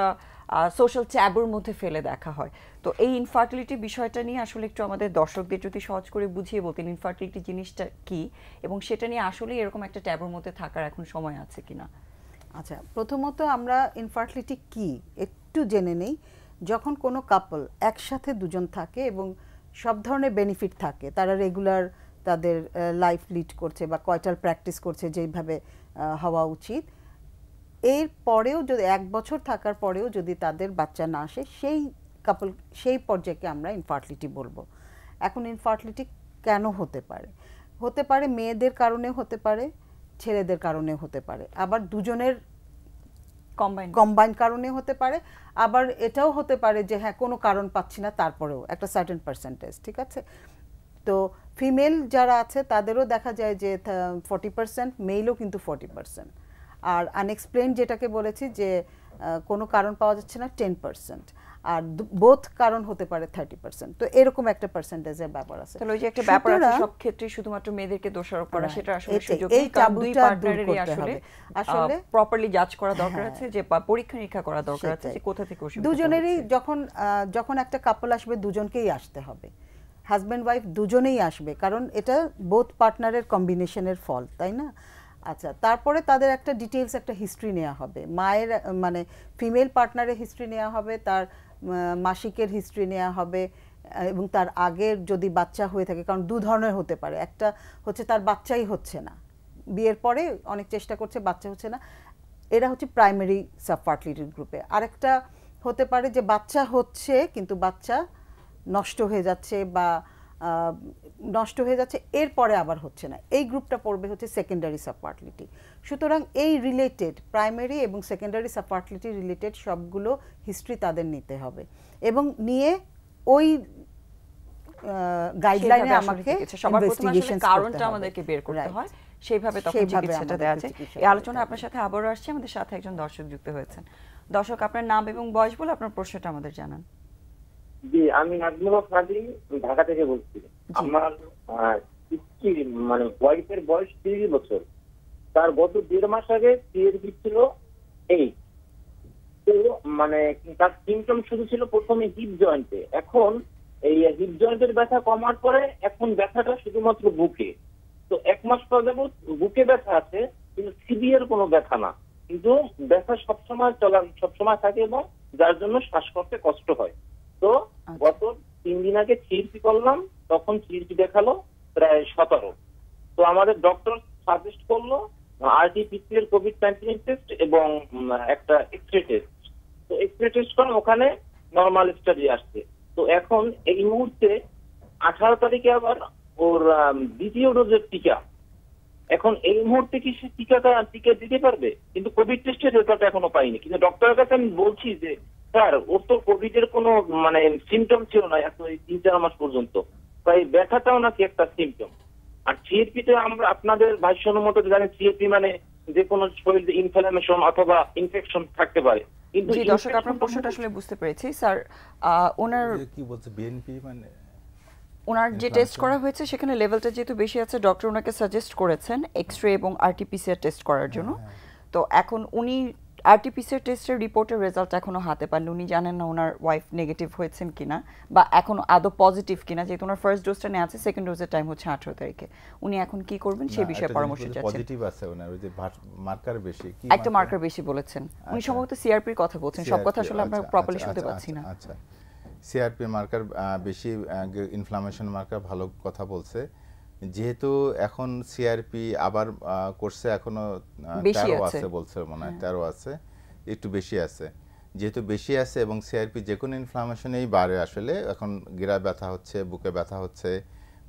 S1: সোশ্যাল ট্যাবুর মধ্যে ফেলে দেখা হয় তো এই ইনফার্টিলিটি বিষয়টা নিয়ে আসলে একটু আমাদের দর্শকদের যদি সহজ করে বুঝিয়ে বলতেন ইনফার্টিলিটি জিনিসটা কি এবং সেটা নিয়ে আসলে এরকম একটা ট্যাবুর মধ্যে থাকার এখন সময় আছে কিনা
S3: আচ্ছা প্রথমত আমরা ইনফার্টিলিটি কি একটু জেনে নেই যখন কোনো কাপল একসাথে দুজন থাকে এবং সব ধরনের বেনিফিট থাকে তারা রেগুলার তাদের লাইফ লিড করছে বা কয়টার প্র্যাকটিস করছে যেইভাবে হওয়া উচিত এর পরেও যদি এক বছর থাকার পরেও যদি তাদের বাচ্চা না আসে সেই কাপল সেই পর্যায়কে আমরা ইনফার্টিলিটি বলবো এখন ইনফার্টিলিটি কেন হতে পারে হতে পারে মেয়েদের কারণে হতে পারে ছেলেদের কারণে হতে পারে আবার দুজনের কম্বাইন কারণে হতে পারে আবার এটাও হতে পারে যে হ্যাঁ কোনো কারণ পাচ্ছি না তারপরেও একটা সার্টেন পার্সেন্টেজ ঠিক আছে তো ফিমেল যারা আছে তাদেরও দেখা যায় যে ফর্টি পার্সেন্ট মেলও কিন্তু ফর্টি পার্সেন্ট আর আনএক্সপ্লেন যেটাকে বলেছি যে কোনো কারণ পাওয়া যাচ্ছে না টেন পার্সেন্ট আর বোথ কারণ হতে পারে থার্টি পার্সেন্ট তো এরকম একটা পার্সেন্টেজের ব্যাপার আছে তাহলে ওই যে একটা ব্যাপার আছে সব ক্ষেত্রে শুধুমাত্র মেয়েদেরকে দোষারোপ
S1: করা হ্যাঁ, সেটা আসলে সুযোগ এই দুই পার্টনারেরই আসলে আসলে প্রপারলি জাজ করা দরকার হ্যাঁ। আছে যে পরীক্ষা নিরীক্ষা করা দরকার আছে যে কোথা থেকে অসুবিধা দুজনেরই
S3: যখন যখন একটা কাপল আসবে দুজনকেই আসতে হবে হাজব্যান্ড ওয়াইফ দুজনেই আসবে কারণ এটা বোথ পার্টনারের কম্বিনেশনের ফল তাই না আচ্ছা তারপরে তাদের একটা ডিটেলস একটা হিস্ট্রি নেওয়া হবে মায়ের মানে ফিমেল পার্টনারের হিস্ট্রি নেওয়া হবে তার মাসিকের হিস্ট্রি নেওয়া হবে এবং তার আগের যদি বাচ্চা হয়ে থাকে কারণ দু ধরনের হতে পারে একটা হচ্ছে তার বাচ্চাই হচ্ছে না বিয়ের পরে অনেক চেষ্টা করছে বাচ্চা হচ্ছে না এরা হচ্ছে প্রাইমারি সাবফার্টিলিটি গ্রুপে আরেকটা হতে পারে যে বাচ্চা হচ্ছে কিন্তু বাচ্চা নষ্ট হয়ে যাচ্ছে বা নষ্ট হয়ে যাচ্ছে এরপরে আবার হচ্ছে না এই গ্রুপটা পড়বে হচ্ছে সেকেন্ডারি সাপার্টলিটি সুতরাং এই রিলেটেড প্রাইমারি এবং সেকেন্ডারি সাপার্টলিটি রিলেটেড সবগুলো হিস্ট্রি তাদের নিতে হবে এবং নিয়ে ওই গাইডলাইনে আমাকে সবার প্রথমে কারণটা আমাদেরকে বের করতে হয় সেইভাবে তখন চিকিৎসাটা দেওয়া আছে এই
S1: আলোচনা আপনার সাথে আবারও আসছে আমাদের সাথে একজন দর্শক যুক্ত হয়েছেন দর্শক আপনার নাম এবং বয়স বলে আপনার প্রশ্নটা আমাদের জানান
S4: জি আমি নাজমুল ফাদি ঢাকা থেকে বলছি আমার স্ত্রী মানে ওয়াইফের বয়স তিরিশ বছর তার গত দেড় মাস আগে পিএইচডি ছিল এই তো মানে তার সিমটম শুরু ছিল প্রথমে হিপ জয়েন্টে এখন এই হিপ জয়েন্টের ব্যথা কমার পরে এখন ব্যথাটা শুধুমাত্র বুকে তো এক মাস পর যাবত বুকে ব্যথা আছে কিন্তু সিভিয়ার কোনো ব্যথা না কিন্তু ব্যথা সবসময় চলা সবসময় থাকে এবং যার জন্য শ্বাসকষ্টে কষ্ট হয় তো আচ্ছা। গত তিন দিন আগে সিএসি করলাম তখন সিএসি দেখালো প্রায় সতেরো তো আমাদের ডক্টর সাজেস্ট করলো আরটিপিসিএল কোভিড নাইন্টিন টেস্ট এবং একটা এক্সরে টেস্ট তো এক্সরে টেস্ট করে ওখানে নর্মাল স্টাডি আসছে তো এখন এই মুহূর্তে আঠারো তারিখে আবার ওর দ্বিতীয় ডোজের টিকা এখন এই মুহূর্তে কি সে টিকাটা টিকা দিতে পারবে কিন্তু কোভিড টেস্টের রেজাল্ট এখনো পাইনি কিন্তু ডক্টরের কাছে আমি বলছি যে স্যার ওর তো কোভিড এর কোনো মানে সিমটম ছিল না এত এই তিন চার মাস পর্যন্ত তাই ব্যথাটাও নাকি একটা সিমটম আর সিএপি তে আমরা আপনাদের ভাষ্য মতো জানি সিএপি মানে যে কোনো শরীর ইনফ্লামেশন অথবা ইনফেকশন থাকতে পারে কিন্তু দর্শক আপনার প্রশ্নটা
S1: আসলে বুঝতে পেরেছি স্যার ওনার কি বলছে
S2: বিএনপি মানে
S1: ওনার যে টেস্ট করা হয়েছে সেখানে লেভেলটা যেহেতু বেশি আছে ডক্টর ওনাকে সাজেস্ট করেছেন এক্স রে এবং আরটিপিসিআর টেস্ট করার জন্য হ্যাঁ, হ্যাঁ। তো এখন উনি আরটিপিসিআর টেস্টের রিপোর্টের রেজাল্ট এখনও হাতে পাননি উনি জানেন না ওনার ওয়াইফ নেগেটিভ হয়েছেন কিনা বা এখনো আদৌ পজিটিভ কিনা যেহেতু ওনার ফার্স্ট ডোজটা নেওয়া আছে সেকেন্ড ডোজের টাইম হচ্ছে আঠেরো তারিখে উনি এখন কি করবেন সে বিষয়ে পরামর্শ চাচ্ছেন পজিটিভ
S2: আছে ওনার যে মার্কার বেশি একটা মার্কার বেশি বলেছেন উনি আচ্ছা। সম্ভবত
S1: সিআরপির কথা বলছেন সব কথা আসলে আমরা প্রপারলি আচ্ছা, আচ্ছা, শুনতে পাচ্ছি না
S2: আচ্ছা সিআরপি মার্কার বেশি ইনফ্লামেশন মার্কার ভালো কথা বলছে যেহেতু এখন সিআরপি আবার করছে এখনো তেরো আছে বলছে মনে হয় হ্যাঁ। তেরো আছে একটু বেশি আছে যেহেতু বেশি আছে এবং সিআরপি যে কোনো ইনফ্লামেশনেই বাড়ে আসলে এখন গিরা ব্যথা হচ্ছে বুকে ব্যথা হচ্ছে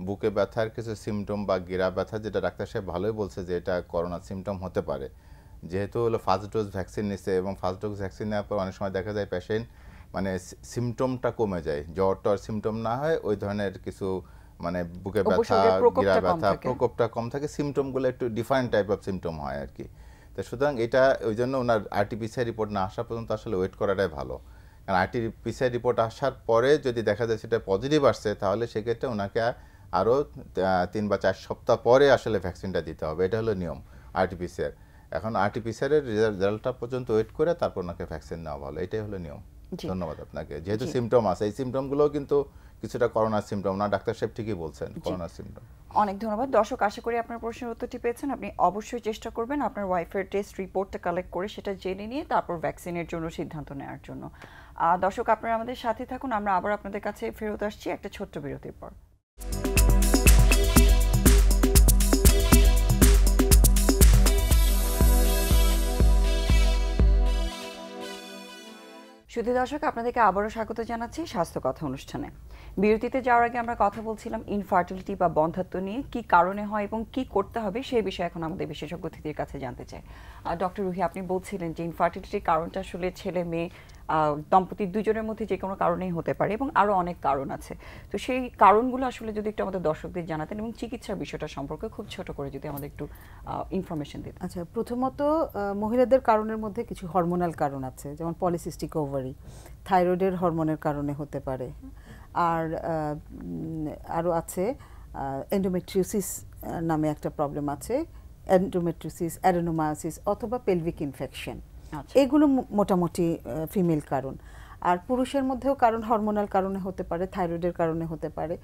S2: বুকে ব্যথার কিছু সিমটম বা গিরা ব্যথা যেটা ডাক্তার সাহেব ভালোই বলছে যে এটা করোনা সিমটম হতে পারে যেহেতু হলো ফার্স্ট ডোজ ভ্যাকসিন নিছে এবং ফার্স্ট ডোজ ভ্যাকসিন নেওয়ার পর অনেক সময় দেখা যায় পেশেন্ট মানে সিমটমটা কমে যায় জ্বরটার সিমটম না হয় ওই ধরনের কিছু মানে বুকে ব্যথা গিরা ব্যথা প্রকোপটা কম থাকে সিমটমগুলো একটু ডিফারেন্ট টাইপ অফ সিমটম হয় আর কি তো সুতরাং এটা ওই জন্য ওনার আরটিপিসিআর রিপোর্ট না আসা পর্যন্ত আসলে ওয়েট করাটাই ভালো কারণ আরটিপিসিআর রিপোর্ট আসার পরে যদি দেখা যায় সেটা পজিটিভ আসছে তাহলে সেক্ষেত্রে ওনাকে আরও তিন বা চার সপ্তাহ পরে আসলে ভ্যাকসিনটা দিতে হবে এটা হলো নিয়ম আরটিপিসিআর এখন আরটিপিসিআরের রেজাল্টটা পর্যন্ত ওয়েট করে তারপর ওনাকে ভ্যাকসিন নেওয়া ভালো এটাই হলো নিয়ম ধন্যবাদ আপনাকে যেহেতু সিমটম আছে এই সিমটমগুলো কিন্তু কিছুটা করোনার সিমটম না ডাক্তার সাহেব ঠিকই বলছেন করোনার সিমটম
S1: অনেক ধন্যবাদ দর্শক আশা করি আপনার প্রশ্নের উত্তরটি পেয়েছেন আপনি অবশ্যই চেষ্টা করবেন আপনার ওয়াইফের টেস্ট রিপোর্টটা কালেক্ট করে সেটা জেনে নিয়ে তারপর ভ্যাকসিনের জন্য সিদ্ধান্ত নেওয়ার জন্য দর্শক আপনারা আমাদের সাথে থাকুন আমরা আবার আপনাদের কাছে ফেরত আসছি একটা ছোট্ট বিরতির পর সুধি দর্শক আপনাদেরকে আবারও স্বাগত জানাচ্ছি স্বাস্থ্য কথা অনুষ্ঠানে বিরতিতে যাওয়ার আগে আমরা কথা বলছিলাম ইনফার্টিলিটি বা বন্ধাত্ব নিয়ে কি কারণে হয় এবং কি করতে হবে সেই বিষয়ে এখন আমাদের বিশেষজ্ঞ অতিথির কাছে জানতে চাই ডক্টর রুহি আপনি বলছিলেন যে ইনফার্টিলিটির কারণটা আসলে ছেলে মেয়ে দম্পতির দুজনের মধ্যে যে কোনো কারণেই হতে পারে এবং আরও অনেক কারণ আছে তো সেই কারণগুলো আসলে যদি একটু আমাদের দর্শকদের জানাতেন এবং চিকিৎসার বিষয়টা সম্পর্কে খুব ছোট করে যদি
S3: আমাদের একটু ইনফরমেশন দিতেন আচ্ছা প্রথমত মহিলাদের কারণের মধ্যে কিছু হরমোনাল কারণ আছে যেমন পলিসিস্টিক ওভারি থাইরয়েডের হরমোনের কারণে হতে পারে আর আরও আছে এন্ডোমেট্রিওসিস নামে একটা প্রবলেম আছে এন্ডোমেট্রিসিস অ্যাডোনোমায়োসিস অথবা পেলভিক ইনফেকশন আচ্ছা। এগুলো মোটামুটি ফিমেল কারণ আর পুরুষের মধ্যেও কারণ হরমোনাল কারণে হতে পারে থাইরয়েডের কারণে হতে পারে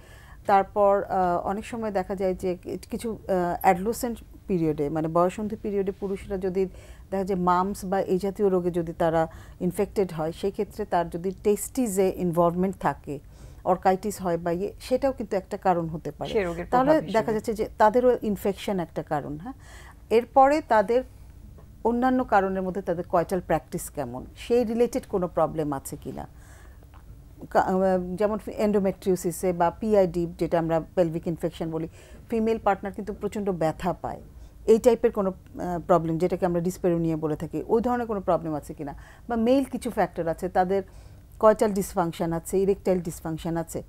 S3: তারপর অনেক সময় দেখা যায় যে কিছু অ্যাডলোসেন্ট পিরিয়ডে মানে বয়সন্ধি পিরিয়ডে পুরুষরা যদি দেখা যায় মামস বা এই জাতীয় রোগে যদি তারা ইনফেক্টেড হয় সেই ক্ষেত্রে তার যদি টেস্টিজে ইনভলভমেন্ট থাকে অর্কাইটিস হয় বা ইয়ে সেটাও কিন্তু একটা কারণ হতে পারে তাহলে দেখা যাচ্ছে যে তাদেরও ইনফেকশন একটা কারণ হ্যাঁ এরপরে তাদের অন্যান্য কারণের মধ্যে তাদের কয়টাল প্র্যাকটিস কেমন সেই রিলেটেড কোনো প্রবলেম আছে কি না যেমন এন্ডোমেট্রিওসিসে বা পিআইডি যেটা আমরা পেলভিক ইনফেকশন বলি ফিমেল পার্টনার কিন্তু প্রচণ্ড ব্যথা পায় এই টাইপের কোনো প্রবলেম যেটাকে আমরা ডিসপেরোনিয়া বলে থাকি ওই ধরনের কোনো প্রবলেম আছে কি না বা মেল কিছু ফ্যাক্টর আছে তাদের কয়টাল ডিসফাংশান আছে ইরেকটাইল ডিসফাংশান আছে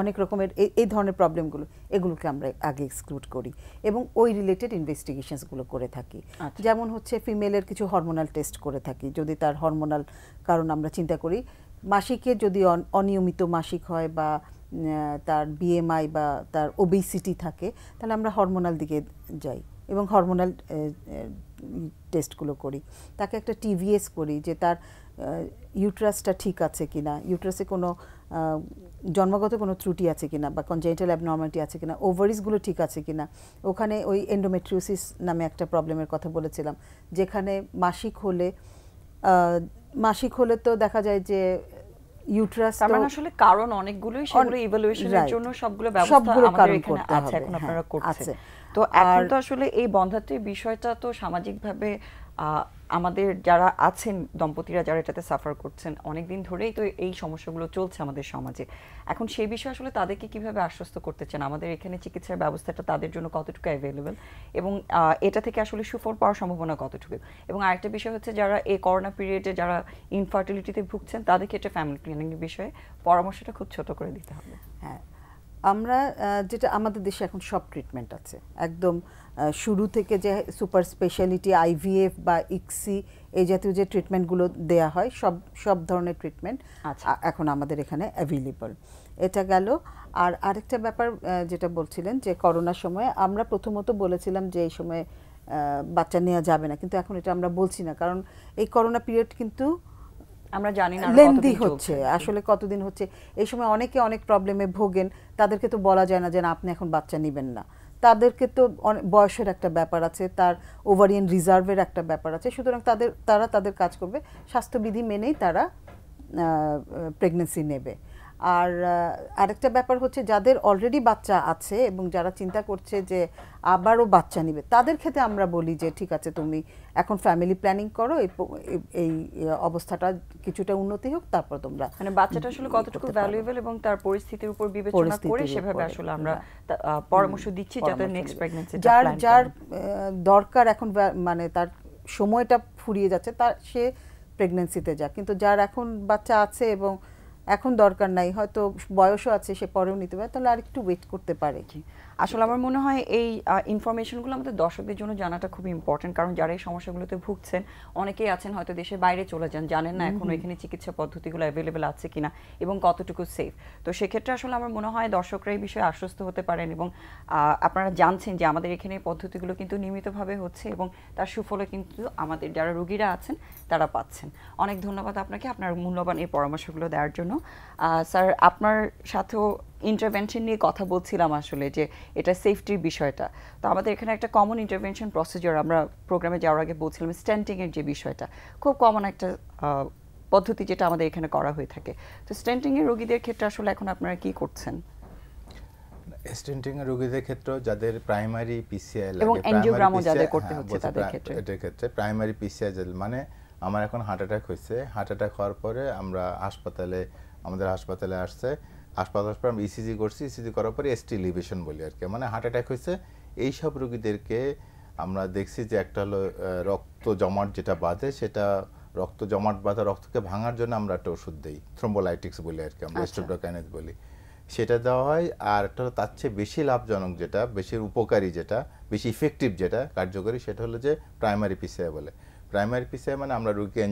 S3: অনেক রকমের এই ধরনের প্রবলেমগুলো এগুলোকে আমরা আগে এক্সক্লুড করি এবং ওই রিলেটেড ইনভেস্টিগেশনসগুলো করে থাকি আচ্ছা। যেমন হচ্ছে ফিমেলের কিছু হরমোনাল টেস্ট করে থাকি যদি তার হরমোনাল কারণ আমরা চিন্তা করি মাসিকে যদি অনিয়মিত মাসিক হয় বা তার বিএমআই বা তার ওবিসিটি থাকে তাহলে আমরা হরমোনাল দিকে যাই এবং হরমোনাল টেস্টগুলো করি তাকে একটা টিভিএস করি যে তার ইউট্রাসটা ঠিক আছে কিনা ইউট্রাসে কোনো জন্মগত কোনো ত্রুটি আছে কিনা বা কনজেনিটাল অ্যাবনর্মালিটি আছে কিনা ওভারিসগুলো ঠিক আছে কিনা ওখানে ওই এন্ডোমেট্রিওসিস নামে একটা প্রবলেমের কথা বলেছিলাম যেখানে মাসিক হলে মাসিক হলে তো দেখা যায় যে ইউট্রাস তার মানে
S1: আসলে কারণ অনেকগুলোই সেগুলো ইভালুয়েশনের জন্য সবগুলো ব্যবস্থা আমাদের এখানে আছে এখন আপনারা হ্যাঁ, করছেন তো এখন তো আসলে এই বন্ধাত্বের বিষয়টা তো সামাজিকভাবে আমাদের যারা আছেন দম্পতিরা যারা এটাতে সাফার করছেন অনেক দিন ধরেই তো এই সমস্যাগুলো চলছে আমাদের সমাজে এখন সেই বিষয়ে আসলে তাদেরকে কিভাবে আশ্বস্ত করতে চান আমাদের এখানে চিকিৎসার ব্যবস্থাটা তাদের জন্য কতটুকু অ্যাভেলেবেল এবং এটা থেকে আসলে সুফল পাওয়ার সম্ভাবনা কতটুকু এবং আরেকটা বিষয় হচ্ছে যারা এই করোনা পিরিয়ডে যারা ইনফার্টিলিটিতে ভুগছেন তাদেরকে এটা ফ্যামিলি প্ল্যানিংয়ের বিষয়ে পরামর্শটা খুব ছোট করে দিতে
S3: হবে হ্যাঁ আমরা যেটা আমাদের দেশে এখন সব ট্রিটমেন্ট আছে একদম শুরু থেকে যে সুপার স্পেশালিটি আইভিএফ বা ইক্সি এই জাতীয় যে ট্রিটমেন্টগুলো দেয়া হয় সব সব ধরনের ট্রিটমেন্ট আচ্ছা। এখন আমাদের এখানে অ্যাভেলেবল এটা গেল আর আরেকটা ব্যাপার যেটা বলছিলেন যে করোনার সময়ে আমরা প্রথমত বলেছিলাম যে এই সময়ে বাচ্চা নেওয়া যাবে না কিন্তু এখন এটা আমরা বলছি না কারণ এই করোনা পিরিয়ড কিন্তু আমরা জানি না লেন্দি হচ্ছে আসলে কতদিন হচ্ছে এই সময় অনেকে অনেক প্রবলেমে ভোগেন তাদেরকে তো বলা যায় না যে আপনি এখন বাচ্চা নেবেন না তাদেরকে তো বয়সের একটা ব্যাপার আছে তার ওভারিয়ান রিজার্ভের একটা ব্যাপার আছে সুতরাং তাদের তারা তাদের কাজ করবে স্বাস্থ্যবিধি মেনেই তারা প্রেগনেন্সি নেবে আর আরেকটা ব্যাপার হচ্ছে যাদের অলরেডি বাচ্চা আছে এবং যারা চিন্তা করছে যে আবারও বাচ্চা নিবে তাদের ক্ষেত্রে আমরা বলি যে ঠিক আছে তুমি এখন ফ্যামিলি প্ল্যানিং করো এই অবস্থাটা কিছুটা উন্নতি হোক তারপর তোমরা মানে বাচ্চাটা আসলে কতটুকু ভ্যালুয়েবল
S1: এবং তার পরিস্থিতির
S3: উপর বিবেচনা করে সেভাবে আসলে আমরা পরামর্শ দিচ্ছি যাদের নেক্সট প্রেগন্যান্সি যার যার দরকার এখন মানে তার সময়টা ফুরিয়ে যাচ্ছে তার সে প্রেগন্যান্সিতে যাক কিন্তু যার এখন বাচ্চা আছে এবং এখন দরকার নাই হয়তো বয়সও আছে সে পরেও নিতে পারে তাহলে আর একটু ওয়েট করতে পারে আসলে আমার মনে হয় এই ইনফরমেশনগুলো
S1: আমাদের দর্শকদের জন্য জানাটা খুব ইম্পর্টেন্ট কারণ যারা এই সমস্যাগুলোতে ভুগছেন অনেকেই আছেন হয়তো দেশের বাইরে চলে যান জানেন না এখন এখানে চিকিৎসা পদ্ধতিগুলো অ্যাভেলেবেল আছে কিনা এবং কতটুকু সেফ তো সেক্ষেত্রে আসলে আমার মনে হয় দর্শকরা এই বিষয়ে আশ্বস্ত হতে পারেন এবং আপনারা জানছেন যে আমাদের এখানে পদ্ধতিগুলো কিন্তু নিয়মিতভাবে হচ্ছে এবং তার সুফলে কিন্তু আমাদের যারা রুগীরা আছেন তারা পাচ্ছেন অনেক ধন্যবাদ আপনাকে আপনার মূল্যবান এই পরামর্শগুলো দেওয়ার জন্য স্যার আপনার সাথেও ইন্টারভেনশন নিয়ে কথা বলছিলাম আসলে যে এটা সেফটির বিষয়টা তো আমাদের এখানে একটা কমন ইন্টারভেনশন প্রসিডিওর আমরা প্রোগ্রামে যাওয়ার আগে বলছিলাম স্ট্যান্টিংয়ের যে বিষয়টা খুব কমন একটা পদ্ধতি যেটা আমাদের এখানে করা হয়ে থাকে তো স্ট্যান্টিংয়ের রোগীদের ক্ষেত্রে আসলে এখন আপনারা কি করছেন
S2: স্টেন্টিং রোগীদের ক্ষেত্রে যাদের প্রাইমারি পিসিআই লাগে যাদের করতে হ্যাঁ, হচ্ছে তাদের ক্ষেত্রে এটার ক্ষেত্রে প্রাইমারি পিসিআই মানে আমার এখন হার্ট অ্যাটাক হয়েছে হার্ট অ্যাটাক হওয়ার পরে আমরা হাসপাতালে আমাদের হাসপাতালে আসছে হাসপাতাল হাসপাতাল ইসিজি করছি ইসিজি e করার পরে এসটি লিভেশন বলি আর কি মানে হার্ট অ্যাটাক হয়েছে এইসব রুগীদেরকে আমরা দেখছি যে একটা হলো রক্ত জমাট যেটা বাঁধে সেটা রক্ত জমাট বাঁধা রক্তকে ভাঙার জন্য আমরা একটা ওষুধ দিই থ্রোম্বোলাইটিক্স বলি আর কি আমরা স্টোডোকাইনেস আচ্ছা। বলি সেটা দেওয়া হয় আর একটা তার চেয়ে বেশি লাভজনক যেটা বেশি উপকারী যেটা বেশি ইফেক্টিভ যেটা কার্যকরী সেটা হলো যে প্রাইমারি পিসিআই বলে প্রাইমারি পিসে মানে আমরা রুগীকে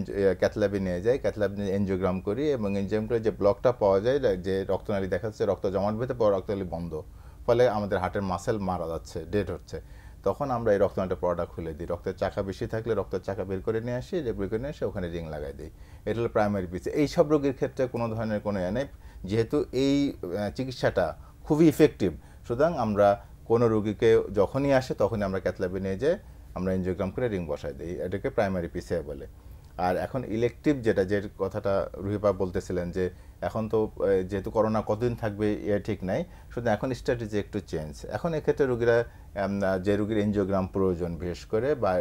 S2: ক্যাথল্যাবে নিয়ে যাই ক্যাথল্যাব এনজিওগ্রাম করি এবং এনজিওগ্রাম করে যে ব্লকটা পাওয়া যায় যে রক্তনালী দেখা যাচ্ছে রক্ত জমাট বেঁধে পর রক্তনালী বন্ধ ফলে আমাদের হার্টের মাসেল মারা যাচ্ছে ডেড হচ্ছে তখন আমরা এই রক্তনালীটা পরোটা খুলে দিই রক্তের চাকা বেশি থাকলে রক্তের চাকা বের করে নিয়ে আসি বের করে নিয়ে এসে ওখানে রিং লাগাই দিই এটা হলো প্রাইমারি পিসে এই সব রোগীর ক্ষেত্রে কোনো ধরনের কোনো এ ইয়ে নেই যেহেতু এই চিকিৎসাটা খুবই ইফেক্টিভ সুতরাং আমরা কোনো রোগীকে যখনই আসে তখনই আমরা ক্যাথল্যাবে নিয়ে যাই আমরা এনজিওগ্রাম করে রিং বসাই দিই এটাকে প্রাইমারি পিসিআই বলে আর এখন ইলেকটিভ যেটা যে কথাটা রুহিপা বলতেছিলেন যে এখন তো যেহেতু করোনা কতদিন থাকবে এ ঠিক নাই শুধু এখন স্ট্র্যাটেজি একটু চেঞ্জ এখন এক্ষেত্রে রুগীরা যে রুগীর এনজিওগ্রাম প্রয়োজন বিশেষ করে বা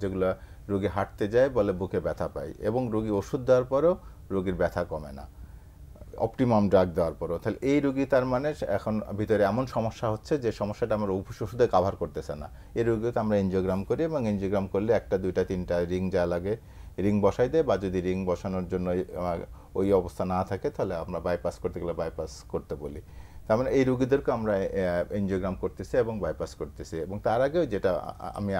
S2: যেগুলো রুগী হাঁটতে যায় বলে বুকে ব্যথা পায় এবং রুগী ওষুধ দেওয়ার পরেও রুগীর ব্যথা কমে না অপটিমাম ড্রাগ দেওয়ার পরও তাহলে এই রুগী তার মানে এখন ভিতরে এমন সমস্যা হচ্ছে যে সমস্যাটা আমরা ওষুধে কাভার করতেছে না এই রুগীকে আমরা এনজিওগ্রাম করি এবং এনজিওগ্রাম করলে একটা দুইটা তিনটা রিং যা লাগে রিং বসাই দেয় বা যদি রিং বসানোর জন্য ওই অবস্থা না থাকে তাহলে আমরা বাইপাস করতে গেলে বাইপাস করতে বলি তার মানে এই রুগীদেরকে আমরা এনজিওগ্রাম করতেছি এবং বাইপাস করতেছি এবং তার আগেও যেটা আমি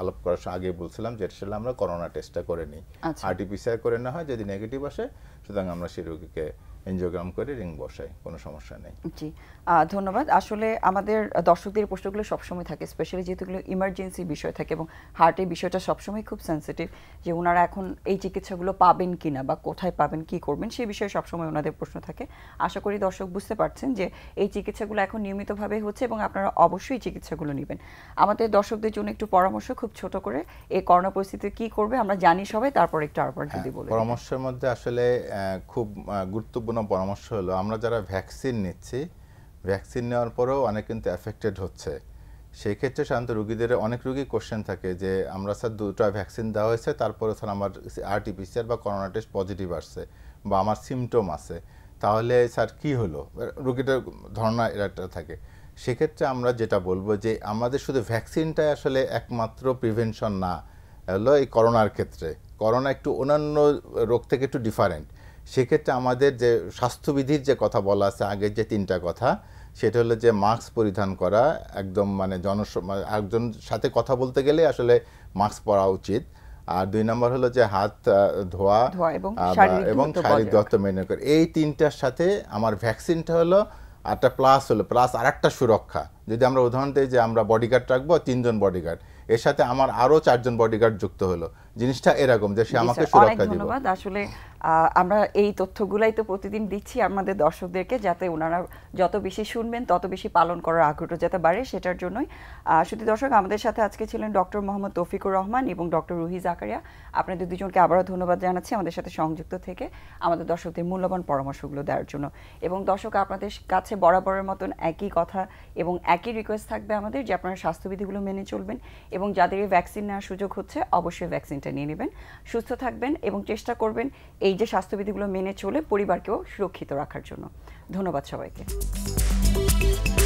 S2: আলাপ করার আগে বলছিলাম যে সেটা আমরা করোনা টেস্টটা করে নিই আচ্ছা। আরটিপিসিআর করে না হয় যদি নেগেটিভ আসে সুতরাং আমরা সেই রুগীকে এনজিওগ্রাম করে রিং বসাই কোনো সমস্যা নেই
S1: জি ধন্যবাদ আসলে আমাদের দর্শকদের প্রশ্নগুলো সবসময় থাকে স্পেশালি যেহেতুগুলো ইমার্জেন্সি বিষয় থাকে এবং হার্টের বিষয়টা সবসময় খুব সেন্সিটিভ যে ওনারা এখন এই চিকিৎসাগুলো পাবেন কি না বা কোথায় পাবেন কি করবেন সেই বিষয়ে সবসময় ওনাদের প্রশ্ন থাকে আশা করি দর্শক বুঝতে পারছেন যে এই চিকিৎসাগুলো এখন নিয়মিতভাবে হচ্ছে এবং আপনারা অবশ্যই চিকিৎসাগুলো নেবেন আমাদের দর্শকদের জন্য একটু পরামর্শ খুব ছোট করে এই করোনা পরিস্থিতিতে কি করবে আমরা জানি সবাই তারপর একটু আবার যদি
S2: বলি পরামর্শের মধ্যে আসলে খুব গুরুত্বপূর্ণ গুরুত্বপূর্ণ পরামর্শ হলো আমরা যারা ভ্যাকসিন নিচ্ছি ভ্যাকসিন নেওয়ার পরেও অনেক কিন্তু অ্যাফেক্টেড হচ্ছে সেই ক্ষেত্রে সাধারণত রুগীদের অনেক রুগী কোশ্চেন থাকে যে আমরা স্যার দুটো ভ্যাকসিন দেওয়া হয়েছে তারপরে স্যার আমার আরটিপিসিআর বা করোনা টেস্ট পজিটিভ আসছে বা আমার সিমটম আছে তাহলে স্যার কি হলো রুগীটার ধারণা এরাটা থাকে সেক্ষেত্রে আমরা যেটা বলবো যে আমাদের শুধু ভ্যাকসিনটাই আসলে একমাত্র প্রিভেনশন না হলো এই করোনার ক্ষেত্রে করোনা একটু অন্যান্য রোগ থেকে একটু ডিফারেন্ট সেক্ষেত্রে আমাদের যে স্বাস্থ্যবিধির যে কথা বলা আছে আগের যে তিনটা কথা সেটা হলো যে মাস্ক পরিধান করা একদম মানে জন মানে একজন সাথে কথা বলতে গেলে আসলে মাস্ক পরা উচিত আর দুই নম্বর হলো যে হাত ধোয়া এবং শারীরিক দত্ত মেনে করে এই তিনটার সাথে আমার ভ্যাকসিনটা হলো একটা প্লাস হলো প্লাস আর একটা সুরক্ষা যদি আমরা উদাহরণ দিই যে আমরা বডিগার্ড রাখবো তিনজন বডিগার্ড এর সাথে আমার আরও চারজন বডিগার্ড যুক্ত হলো জিনিসটা এরকম যে সে আমাকে সুরক্ষা দিবে
S1: আসলে আমরা এই তথ্যগুলাই তো প্রতিদিন দিচ্ছি আমাদের দর্শকদেরকে যাতে ওনারা যত বেশি শুনবেন তত বেশি পালন করার আগ্রহ যাতে বাড়ে সেটার জন্যই শুধু দর্শক আমাদের সাথে আজকে ছিলেন ডক্টর মোহাম্মদ তৌফিকুর রহমান এবং ডক্টর রুহি জাকারিয়া আপনাদের দুজনকে আবারও ধন্যবাদ জানাচ্ছি আমাদের সাথে সংযুক্ত থেকে আমাদের দর্শকদের মূল্যবান পরামর্শগুলো দেওয়ার জন্য এবং দর্শক আপনাদের কাছে বরাবরের মতন একই কথা এবং একই রিকোয়েস্ট থাকবে আমাদের যে আপনারা স্বাস্থ্যবিধিগুলো মেনে চলবেন এবং যাদের ভ্যাকসিন নেওয়ার সুযোগ হচ্ছে অবশ্যই ভ্যাকসিনটা নিয়ে নেবেন সুস্থ থাকবেন এবং চেষ্টা করবেন এই যে স্বাস্থ্যবিধিগুলো মেনে চলে পরিবারকেও সুরক্ষিত রাখার জন্য ধন্যবাদ সবাইকে